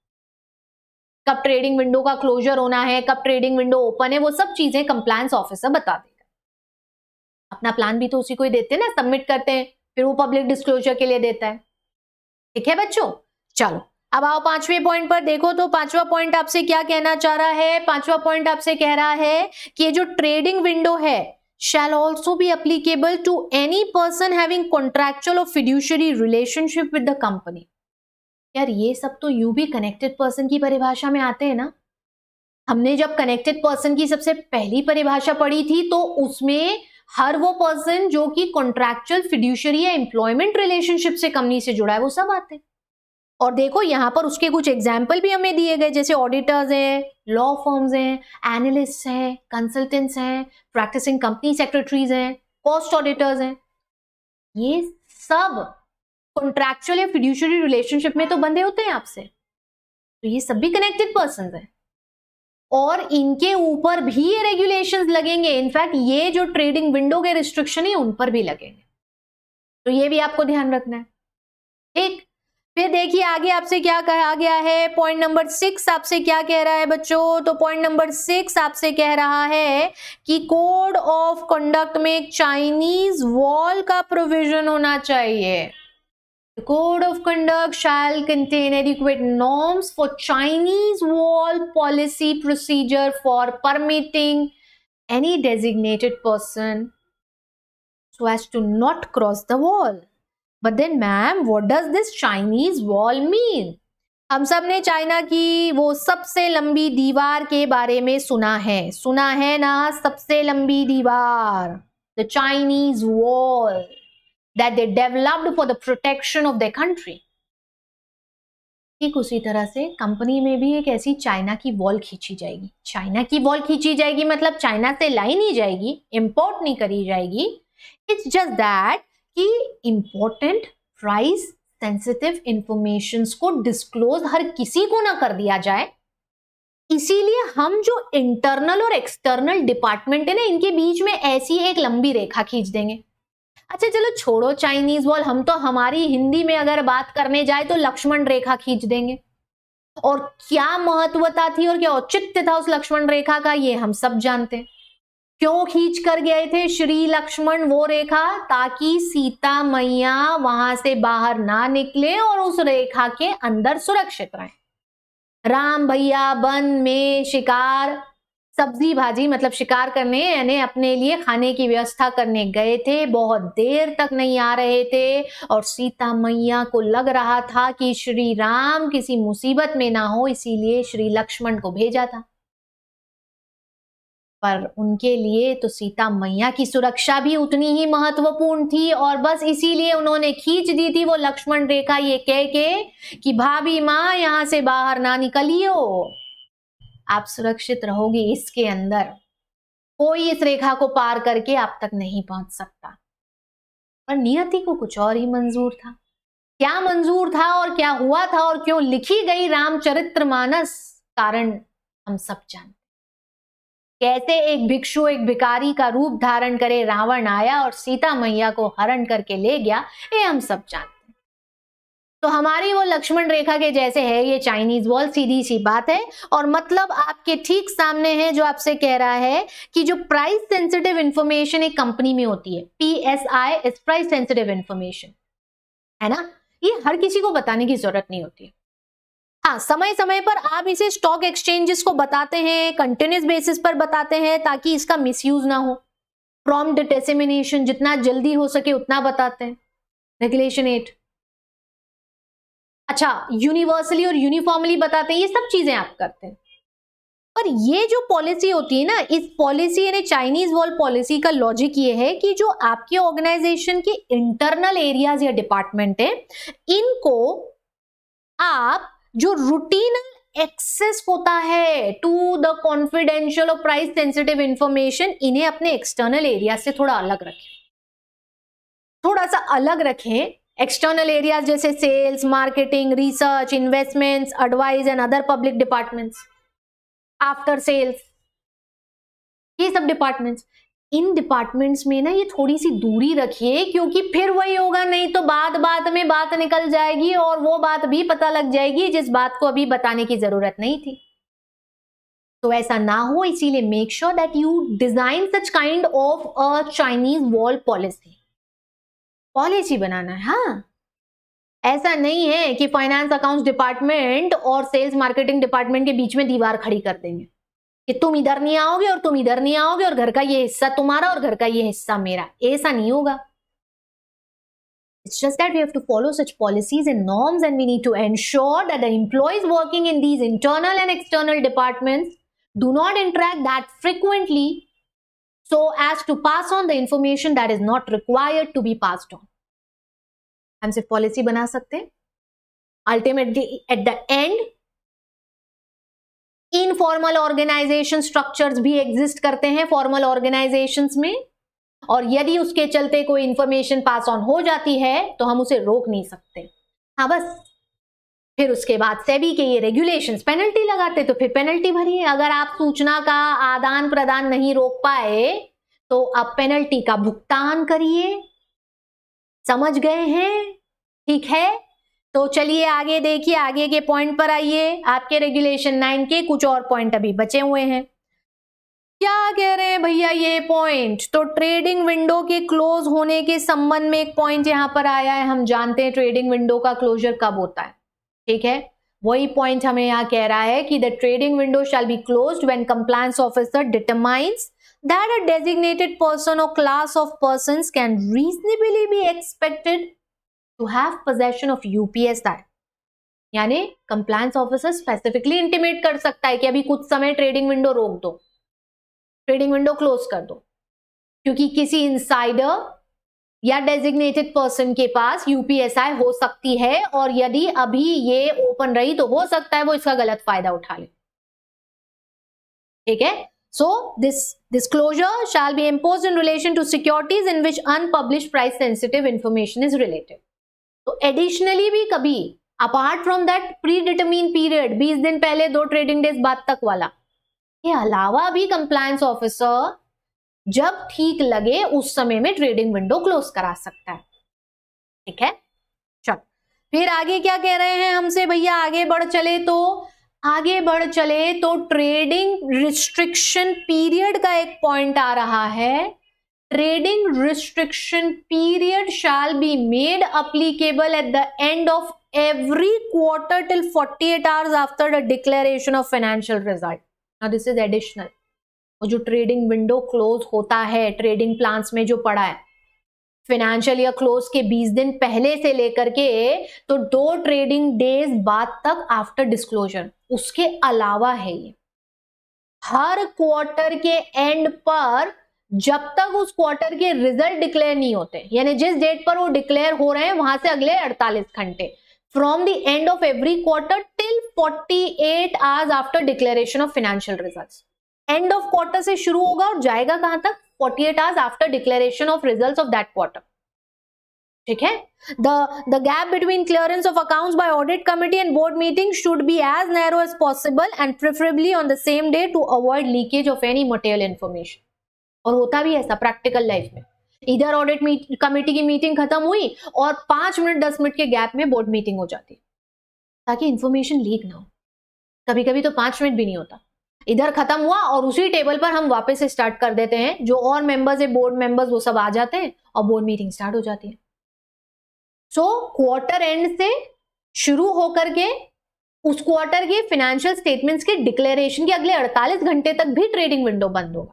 कब ट्रेडिंग विंडो का क्लोजर होना है कब ट्रेडिंग विंडो ओपन है वो सब चीजें कंप्लायंस ऑफिसर बता देगा अपना प्लान भी तो उसी को ही देते हैं ना सबमिट करते हैं फिर वो पब्लिक डिस्क्लोजर के लिए देता है ठीक है बच्चों चलो अब आओ पांचवें पॉइंट पर देखो तो पांचवा पॉइंट आपसे क्या कहना चाह रहा है पांचवा पॉइंट आपसे कह रहा है कि ये जो ट्रेडिंग विंडो है shall also be applicable to any person having contractual और fiduciary relationship with the company यार ये सब तो यू भी कनेक्टेड पर्सन की परिभाषा में आते हैं ना हमने जब कनेक्टेड पर्सन की सबसे पहली परिभाषा पढ़ी थी तो उसमें हर वो पर्सन जो कि कॉन्ट्रेक्चुअल फिड्यूशरी या एम्प्लॉयमेंट रिलेशनशिप से कंपनी से जुड़ा है वो सब आते हैं और देखो यहाँ पर उसके कुछ एग्जाम्पल भी हमें दिए गए जैसे ऑडिटर्स हैं लॉ फॉर्म्स हैं एनालिस्ट हैं कंसल्टेंट्स हैं प्रैक्टिसिंग कंपनी सेक्रेटरीज हैं कॉस्ट ऑडिटर्स हैं ये सब कॉन्ट्रेक्चुअल या फिड्यूशरी रिलेशनशिप में तो बंधे होते हैं आपसे तो ये सब भी कनेक्टेड पर्सन हैं और इनके ऊपर भी ये रेगुलेशन लगेंगे इनफैक्ट ये जो ट्रेडिंग विंडो के रिस्ट्रिक्शन है उन पर भी लगेंगे तो ये भी आपको ध्यान रखना है ठीक फिर देखिए आगे आपसे क्या कहा गया है पॉइंट नंबर सिक्स आपसे क्या कह रहा है बच्चों तो पॉइंट नंबर सिक्स आपसे कह रहा है कि कोड ऑफ कंडक्ट में चाइनीज वॉल का प्रोविजन होना चाहिए The code of conduct shall contain adequate norms for Chinese wall policy procedure for permitting any designated person so as to not cross the wall. But then, ma'am, what does this Chinese wall mean? हम सब ने China की वो सबसे लंबी दीवार के बारे में सुना है सुना है ना सबसे लंबी दीवार the Chinese wall that they developed for the protection of their country. ठीक उसी तरह से कंपनी में भी एक ऐसी चाइना की वॉल खींची जाएगी चाइना की वॉल खींची जाएगी मतलब चाइना से लाई नहीं जाएगी इंपोर्ट नहीं करी जाएगी इट्स जस्ट दैट कि इम्पोर्टेंट प्राइस सेंसिटिव इंफॉर्मेशन को डिस्क्लोज हर किसी को ना कर दिया जाए इसीलिए हम जो इंटरनल और एक्सटर्नल डिपार्टमेंट है ना इनके बीच में ऐसी एक लंबी रेखा खींच देंगे अच्छा चलो छोड़ो चाइनीज वॉल हम तो हमारी हिंदी में अगर बात करने जाए तो लक्ष्मण रेखा खींच देंगे और क्या महत्वता थी और क्या औचित्य था उस लक्ष्मण रेखा का ये हम सब जानते हैं क्यों खींच कर गए थे श्री लक्ष्मण वो रेखा ताकि सीता मैया वहां से बाहर ना निकले और उस रेखा के अंदर सुरक्षित रहें राम भैया वन में शिकार सब्जी भाजी मतलब शिकार करने यानी अपने लिए खाने की व्यवस्था करने गए थे बहुत देर तक नहीं आ रहे थे और सीता मैया को लग रहा था कि श्री राम किसी मुसीबत में ना हो इसीलिए श्री लक्ष्मण को भेजा था पर उनके लिए तो सीता मैया की सुरक्षा भी उतनी ही महत्वपूर्ण थी और बस इसीलिए उन्होंने खींच दी थी वो लक्ष्मण रेखा ये कह के कि भाभी माँ यहां से बाहर ना निकलियो आप सुरक्षित रहोगे इसके अंदर कोई इस रेखा को पार करके आप तक नहीं पहुंच सकता पर नियति को कुछ और ही मंजूर था क्या मंजूर था और क्या हुआ था और क्यों लिखी गई रामचरितमानस कारण हम सब जानते कैसे एक भिक्षु एक भिकारी का रूप धारण करे रावण आया और सीता मैया को हरण करके ले गया ये हम सब जानते तो हमारी वो लक्ष्मण रेखा के जैसे है ये चाइनीज वॉल सीधी सी बात है और मतलब आपके ठीक सामने है जो आपसे कह रहा है कि जो प्राइस सेंसिटिव इंफॉर्मेशन एक कंपनी में होती है P S I is price sensitive information है ना ये हर किसी को बताने की जरूरत नहीं होती हाँ समय समय पर आप इसे स्टॉक एक्सचेंजेस को बताते हैं कंटिन्यूस बेसिस पर बताते हैं ताकि इसका मिसयूज ना हो प्रॉम्प्ट डिसेमिनेशन जितना जल्दी हो सके उतना बताते हैं रेगुलेशन एट अच्छा यूनिवर्सली और यूनिफॉर्मली बताते हैं ये सब चीजें आप करते हैं पर ये जो पॉलिसी होती है ना इस पॉलिसी यानी चाइनीज वॉल पॉलिसी का लॉजिक ये है कि जो आपके ऑर्गेनाइजेशन के इंटरनल एरियाज या डिपार्टमेंट है इनको आप जो रूटीनल एक्सेस होता है टू द कॉन्फिडेंशियल और प्राइस सेंसिटिव इंफॉर्मेशन इन्हें अपने एक्सटर्नल एरिया से थोड़ा अलग रखें थोड़ा सा अलग रखें एक्सटर्नल एरियाज जैसे sales marketing research investments advise and other public departments after sales ये सब डिपार्टमेंट्स इन डिपार्टमेंट्स में ना ये थोड़ी सी दूरी रखिए क्योंकि फिर वही होगा नहीं तो बात बात में बात निकल जाएगी और वो बात भी पता लग जाएगी जिस बात को अभी बताने की जरूरत नहीं थी तो ऐसा ना हो इसीलिए make sure that you design such kind of a Chinese wall policy policy बनाना है हाँ ऐसा नहीं है कि फाइनेंस अकाउंट्स डिपार्टमेंट और सेल्स मार्केटिंग डिपार्टमेंट के बीच में दीवार खड़ी कर देंगे कि तुम इधर नहीं आओगे और तुम इधर नहीं आओगे और घर का ये हिस्सा तुम्हारा और घर का ये हिस्सा मेरा ऐसा नहीं होगा just that we have to follow such policies and norms and we need to ensure that the employees working in these internal and external departments do not interact that frequently so as to pass on the information that is not required to be passed on हम सिर्फ policy बना सकते हैं ultimately at the end informal organisation structures भी exist करते हैं formal organisation में और यदि उसके चलते कोई इंफॉर्मेशन पास ऑन हो जाती है तो हम उसे रोक नहीं सकते हाँ बस फिर उसके बाद सेबी के ये रेगुलेशंस पेनल्टी लगाते तो फिर पेनल्टी भरिए अगर आप सूचना का आदान प्रदान नहीं रोक पाए तो आप पेनल्टी का भुगतान करिए समझ गए हैं ठीक है तो चलिए आगे देखिए आगे के पॉइंट पर आइए आपके रेगुलेशन नाइन के कुछ और पॉइंट अभी बचे हुए हैं क्या कह रहे हैं भैया ये पॉइंट तो ट्रेडिंग विंडो के क्लोज होने के संबंध में एक पॉइंट यहां पर आया है हम जानते हैं ट्रेडिंग विंडो का क्लोजर कब होता है ठीक है वही पॉइंट हमें यहाँ कह रहा है कि the trading window shall be close when compliance officer determines a designated person और class of person can reasonably be expected to have possession of UPSI that यानी कंप्लायंस ऑफिसर स्पेसिफिकली इंटीमेट कर सकता है कि अभी कुछ समय ट्रेडिंग विंडो रोक दो ट्रेडिंग विंडो क्लोज कर दो क्योंकि किसी इंसाइडर या डेजिग्नेटेड पर्सन के पास यूपीएसआई हो सकती है और यदि अभी ये ओपन रही तो हो सकता है वो इसका गलत फायदा उठा ले ठीक है so this disclosure shall be impose in relation to securities in which unpublish price sensitive information is related तो एडिशनली भी कभी apart from that pre determine period बीस दिन पहले दो ट्रेडिंग डेज बाद तक वाला के अलावा भी कंप्लायंस ऑफिसर जब ठीक लगे उस समय में ट्रेडिंग विंडो क्लोज करा सकता है ठीक है चल फिर आगे क्या कह रहे हैं हमसे भैया आगे बढ़ चले तो आगे बढ़ चले तो ट्रेडिंग रिस्ट्रिक्शन पीरियड का एक पॉइंट आ रहा है trading restriction period shall be made applicable at the end of every quarter till 48 eight hours after the declaration of financial result this is additional और जो ट्रेडिंग विंडो क्लोज होता है trading plans में जो पड़ा है फिनेंशियल ईयर क्लोज के 20 दिन पहले से लेकर के तो दो ट्रेडिंग डेज बाद तक आफ्टर डिस्क्लोजर उसके अलावा है ये हर क्वार्टर के एंड पर जब तक उस क्वार्टर के रिजल्ट डिक्लेयर नहीं होते यानी जिस डेट पर वो डिक्लेयर हो रहे हैं वहां से अगले 48 घंटे from the end of every quarter till 48 hours after declaration of financial results end of quarter से शुरू होगा और जाएगा कहां तक 48 hours after declaration of results of that quarter ठीक है the the gap between clearance of accounts by audit committee and board meeting should be as narrow as possible and preferably on the same day to avoid leakage of any material information और होता भी ऐसा practical life में इधर audit committee की meeting खत्म हुई और पांच मिनट दस मिनट के गैप में बोर्ड मीटिंग हो जाती ताकि इन्फॉर्मेशन लीक ना हो कभी कभी तो पांच मिनट भी नहीं होता इधर खत्म हुआ और उसी टेबल पर हम वापस से स्टार्ट कर देते हैं जो और मेंबर्स है बोर्ड मेंबर्स वो सब आ जाते हैं और बोर्ड मीटिंग स्टार्ट हो जाती है सो क्वार्टर एंड से शुरू होकर के उस क्वार्टर के फाइनेंशियल स्टेटमेंट्स के डिक्लेरेशन के अगले 48 घंटे तक भी ट्रेडिंग विंडो बंद होगा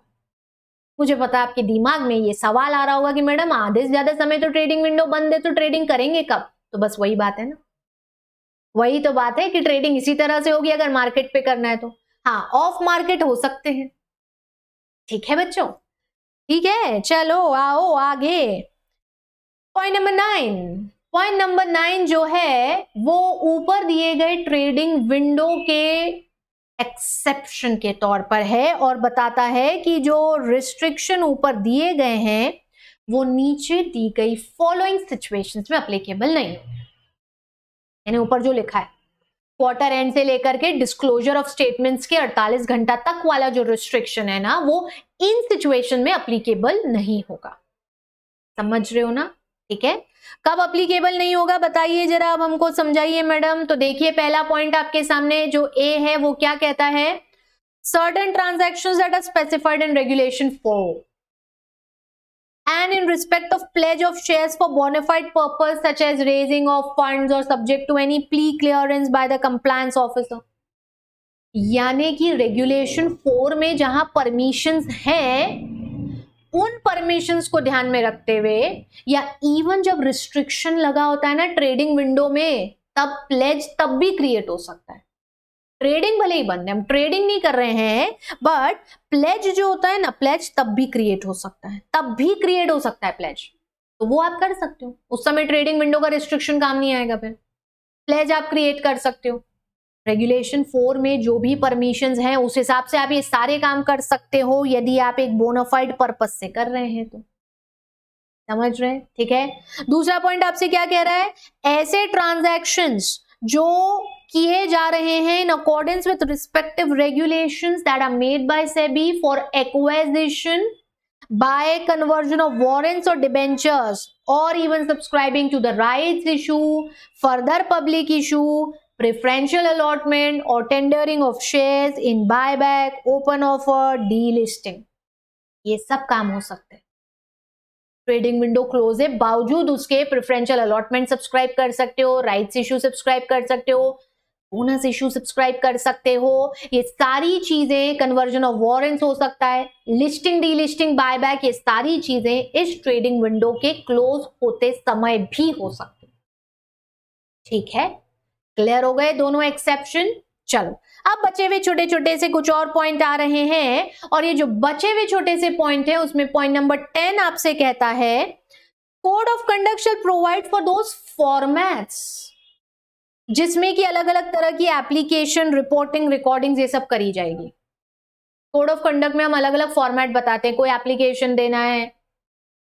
मुझे पता है आपके दिमाग में ये सवाल आ रहा होगा कि मैडम आधे से ज्यादा समय तो ट्रेडिंग विंडो बंद है तो ट्रेडिंग करेंगे कब तो बस वही बात है ना वही तो बात है कि ट्रेडिंग इसी तरह से होगी अगर मार्केट पे करना है तो हाँ ऑफ मार्केट हो सकते हैं ठीक है बच्चों ठीक है चलो आओ आगे point number nine point number nine जो है वो ऊपर दिए गए ट्रेडिंग विंडो के एक्सेप्शन के तौर पर है और बताता है कि जो रिस्ट्रिक्शन ऊपर दिए गए हैं वो नीचे दी गई फॉलोइंग सिचुएशंस में अप्लीकेबल नहीं यानी ऊपर जो लिखा है क्वार्टर एंड से लेकर के डिस्क्लोजर ऑफ स्टेटमेंट्स के 48 घंटा तक वाला जो रिस्ट्रिक्शन है ना वो इन सिचुएशन में अप्लीकेबल नहीं होगा समझ रहे हो ना ठीक है कब अप्लीकेबल नहीं होगा बताइए जरा अब हमको समझाइए मैडम तो देखिए पहला पॉइंट आपके सामने जो ए है वो क्या कहता है certain transaction specified in regulation four and in respect of pledge of shares for bona fide purpose such as raising of funds or subject to any plea clearance by the compliance officer यानी कि regulation four में जहां permissions हैं उन permission को ध्यान में रखते हुए या इवन जब रिस्ट्रिक्शन लगा होता है ना ट्रेडिंग विंडो में तब प्लेज तब भी क्रिएट हो सकता है ट्रेडिंग भले ही बंद है हम ट्रेडिंग नहीं कर रहे हैं बट प्लेज जो होता है ना प्लेज तब भी क्रिएट हो सकता है तब भी क्रिएट हो सकता है प्लेज तो वो आप कर सकते हो उस समय ट्रेडिंग विंडो का रिस्ट्रिक्शन काम नहीं आएगा फिर प्लेज आप क्रिएट कर सकते हो रेगुलेशन फोर में जो भी परमिशन हैं उस हिसाब से आप ये सारे काम कर सकते हो यदि आप एक बोनाफाइड पर्पज से कर रहे हैं तो समझ रहे हैं ठीक है दूसरा पॉइंट आपसे क्या कह रहा है ऐसे ट्रांजेक्शन जो किए जा रहे हैं in accordance with respective regulation that are made by SEBI for acquisition by conversion of warrants और डिबेंचर्स और even subscribing to the rights issue further public issue preferential allotment or tendering of shares in buyback open offer delisting ये सब काम हो सकते हैं trading window close है बावजूद उसके प्रेफरेंशियल अलॉटमेंट सब्सक्राइब कर सकते हो राइट्स इश्यू सब्सक्राइब कर सकते हो बोनस इश्यू सब्सक्राइब कर सकते हो ये सारी चीजें कन्वर्जन ऑफ वॉरेंट्स हो सकता है लिस्टिंग डीलिस्टिंग बैक ये सारी चीजें इस ट्रेडिंग विंडो के क्लोज होते समय भी हो सकती ठीक है क्लियर हो गए दोनों एक्सेप्शन चलो अब बचे हुए छोटे छोटे से कुछ और पॉइंट आ रहे हैं और ये जो बचे हुए छोटे से पॉइंट है उसमें पॉइंट नंबर टेन आपसे कहता है code of conduct shall provide for those formats जिसमें कि अलग अलग तरह की एप्लीकेशन रिपोर्टिंग रिकॉर्डिंग ये सब करी जाएगी कोड ऑफ कंडक्ट में हम अलग अलग फॉर्मेट बताते हैं कोई एप्लीकेशन देना है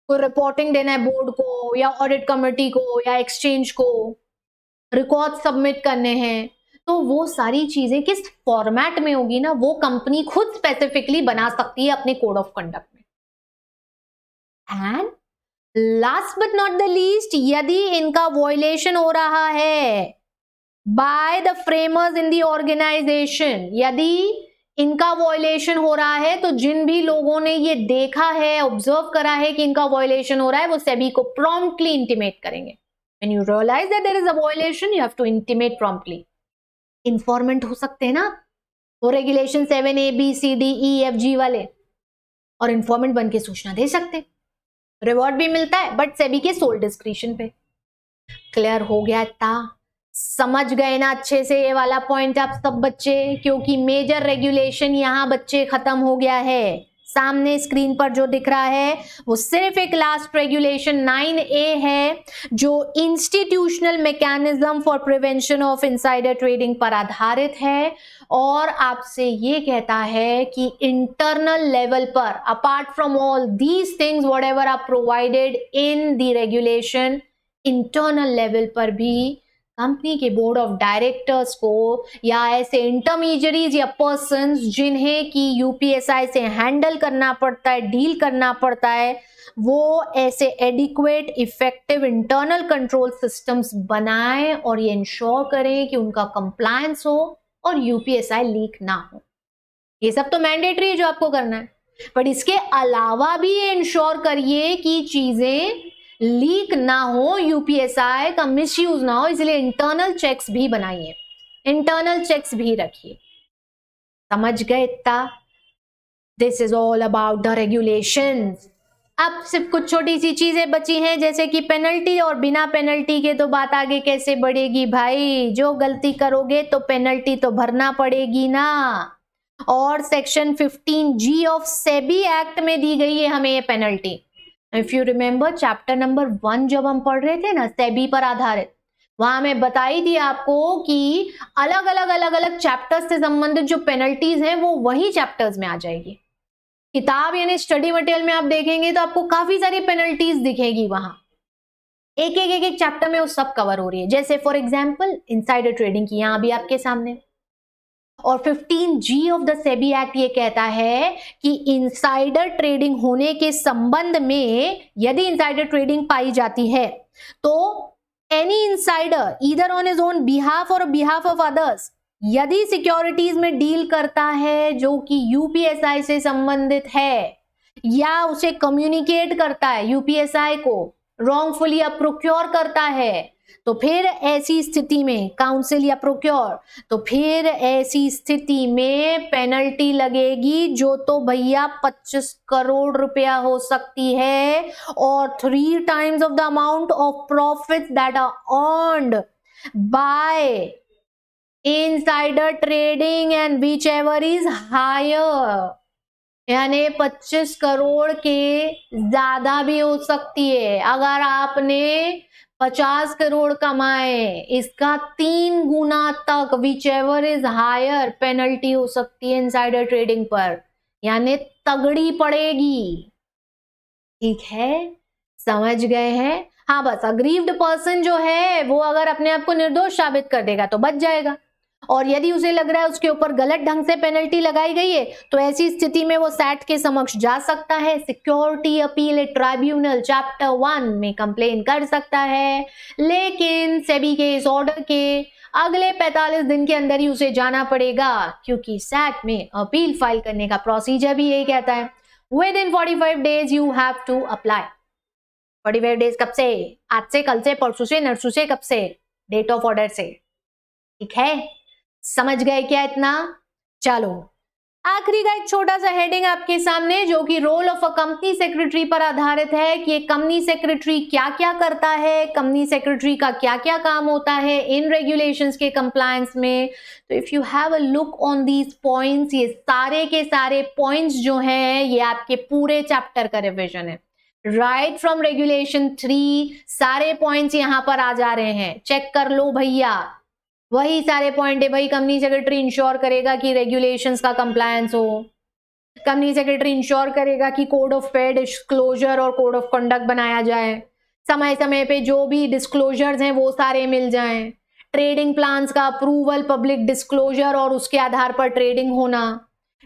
कोई रिपोर्टिंग देना है बोर्ड को या ऑडिट कमेटी को या एक्सचेंज को रिकॉर्ड सबमिट करने हैं तो वो सारी चीजें किस फॉर्मेट में होगी ना वो कंपनी खुद स्पेसिफिकली बना सकती है अपने कोड ऑफ कंडक्ट में and last but not the least यदि इनका वॉयलेशन हो रहा है by the framers in the organisation यदि इनका वॉयलेशन हो रहा है तो जिन भी लोगों ने ये देखा है ऑब्जर्व करा है कि इनका वॉयलेशन हो रहा है वो सभी को प्रॉम्प्टली इंटीमेट करेंगे when you realize that there is a violation you have to intimate promptly informant हो सकते हैं ना वो regulation seven A B C D E F G वाले और इन्फॉर्मेंट बन के सूचना दे सकते हैं रिवॉर्ड भी मिलता है बट सेबी के सोल डिस्क्रिप्शन पे क्लियर हो गया था समझ गए ना अच्छे से ये वाला पॉइंट आप सब बच्चे क्योंकि मेजर रेगुलेशन यहाँ बच्चे खत्म हो गया है सामने स्क्रीन पर जो दिख रहा है वो सिर्फ एक लास्ट रेगुलेशन ए है जो institutional mechanism for prevention of insider trading पर आधारित है और आपसे ये कहता है कि इंटरनल लेवल पर apart from all these things whatever are provided in the regulation internal level पर भी कंपनी के बोर्ड ऑफ डायरेक्टर्स को या ऐसे इंटरमीजरीज या पर्सन जिन्हें कि यूपीएसआई से हैंडल करना पड़ता है डील करना पड़ता है वो ऐसे adequate effective internal control systems बनाएं और ये इंश्योर करें कि उनका कंप्लायंस हो और यूपीएसआई लीक ना हो ये सब तो मैंडेटरी है जो आपको करना है बट इसके अलावा भी ये इंश्योर करिए कि चीज़ें लीक ना हो यूपीएसआई का मिसयूज ना हो इसलिए इंटरनल चेक्स भी बनाइए इंटरनल चेक्स भी रखिए समझ गए इतना this is all about the regulation अब सिर्फ कुछ छोटी सी चीजें बची हैं जैसे कि पेनल्टी और बिना पेनल्टी के तो बात आगे कैसे बढ़ेगी भाई जो गलती करोगे तो पेनल्टी तो भरना पड़ेगी ना और section 15 G of SEBI act में दी गई है हमें ये penalty if you remember chapter number one जब हम पढ़ रहे थे ना सेबी पर आधारित वहां मैं बताई दी आपको कि अलग अलग अलग अलग चैप्टर्स से संबंधित जो पेनल्टीज हैं वो वही चैप्टर्स में आ जाएगी किताब यानी स्टडी मटेरियल में आप देखेंगे तो आपको काफी सारी पेनल्टीज दिखेगी वहां एक एक एक एक चैप्टर में वो सब कवर हो रही है जैसे फॉर एग्जाम्पल इनसाइडर ट्रेडिंग की यहां अभी आपके सामने और 15 G of the SEBI act ये कहता है कि इनसाइडर ट्रेडिंग होने के संबंध में यदि इनसाइडर ट्रेडिंग पाई जाती है तो any insider either on his own behalf और बिहाफ ऑफ अदर्स यदि सिक्योरिटीज में डील करता है जो कि यूपीएसआई से संबंधित है या उसे कम्युनिकेट करता है यूपीएसआई को रॉन्गफुली अप्रोक्योर करता है तो फिर ऐसी स्थिति में काउंसिल या प्रोक्योर तो फिर ऐसी स्थिति में पेनल्टी लगेगी जो तो भैया 25 करोड़ रुपया हो सकती है और three times of the amount of profit that are earned by insider trading and whichever is higher यानी 25 करोड़ के ज्यादा भी हो सकती है अगर आपने पचास करोड़ कमाए इसका तीन गुना तक whichever is higher penalty हो सकती है इनसाइडर ट्रेडिंग पर यानी तगड़ी पड़ेगी ठीक है समझ गए हैं हाँ बस अग्रीव्ड पर्सन जो है वो अगर अपने आप को निर्दोष साबित कर देगा तो बच जाएगा और यदि उसे लग रहा है उसके ऊपर गलत ढंग से पेनल्टी लगाई गई है तो ऐसी स्थिति में वो सैट के समक्ष जा सकता है security appeal tribunal chapter one में कंप्लेन कर सकता है लेकिन सेबी के इस ऑर्डर के अगले 45 दिन के अंदर ही उसे जाना पड़ेगा क्योंकि सैट में अपील फाइल करने का प्रोसीजर भी यही कहता है within forty five days you have to apply forty days कब से आज से कल से परसू से नरसू से कब से डेट ऑफ ऑर्डर से ठीक है समझ गए क्या इतना चलो आखिरी का एक छोटा सा हेडिंग आपके सामने जो कि role of a company secretary पर आधारित है कि कंपनी सेक्रेटरी क्या क्या करता है कंपनी सेक्रेटरी का क्या क्या काम होता है इन रेगुलेशंस के कंप्लायंस में तो if you have a look on these points ये सारे के सारे पॉइंट्स जो हैं ये आपके पूरे चैप्टर का रिविजन है राइट फ्रॉम रेगुलेशन थ्री सारे पॉइंट्स यहाँ पर आ जा रहे हैं चेक कर लो भैया वही सारे पॉइंट है वही कंपनी सेक्रेटरी इंश्योर करेगा कि रेगुलेशंस का कंप्लायंस हो कंपनी सेक्रेटरी इंश्योर करेगा कि कोड ऑफ पेड डिस्क्लोजर और कोड ऑफ कंडक्ट बनाया जाए समय समय पे जो भी डिस्क्लोजर्स हैं वो सारे मिल जाएं ट्रेडिंग प्लान्स का अप्रूवल पब्लिक डिस्क्लोजर और उसके आधार पर ट्रेडिंग होना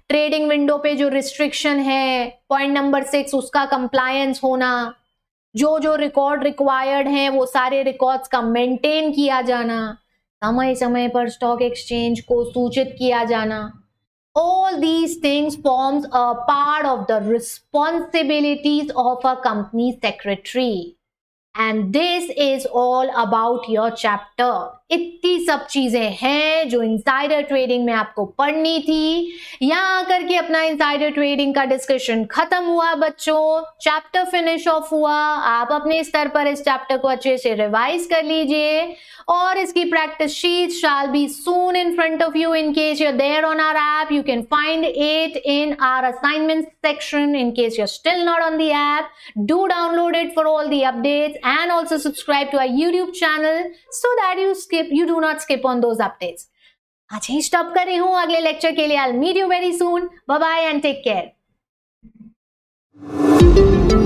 ट्रेडिंग विंडो पे जो रिस्ट्रिक्शन है पॉइंट नंबर सिक्स उसका कंप्लायंस होना जो जो रिकॉर्ड रिक्वायर्ड हैं वो सारे रिकॉर्ड्स का मेंटेन किया जाना समय समय पर स्टॉक एक्सचेंज को सूचित किया जाना all these things forms a part of the responsibilities of a company secretary and this is all about your chapter इतनी सब चीजें हैं जो इंसाइडर ट्रेडिंग में आपको पढ़नी थी यहाँ आकर के अपना इंसाइडर ट्रेडिंग का डिस्कशन खत्म हुआ बच्चों चैप्टर फिनिश ऑफ हुआ आप अपने स्तर पर इस चैप्टर को अच्छे से रिवाइज कर लीजिए और इसकी practice sheet shall be soon in front of you in case you're there on our app you can find it in our assignment section in case you're still not on the app do download it for all the updates and also subscribe to our YouTube channel so that you skip you do not skip on those updates आज ही stop कर रही हूं अगले lecture के लिए I meet you very soon bye and take care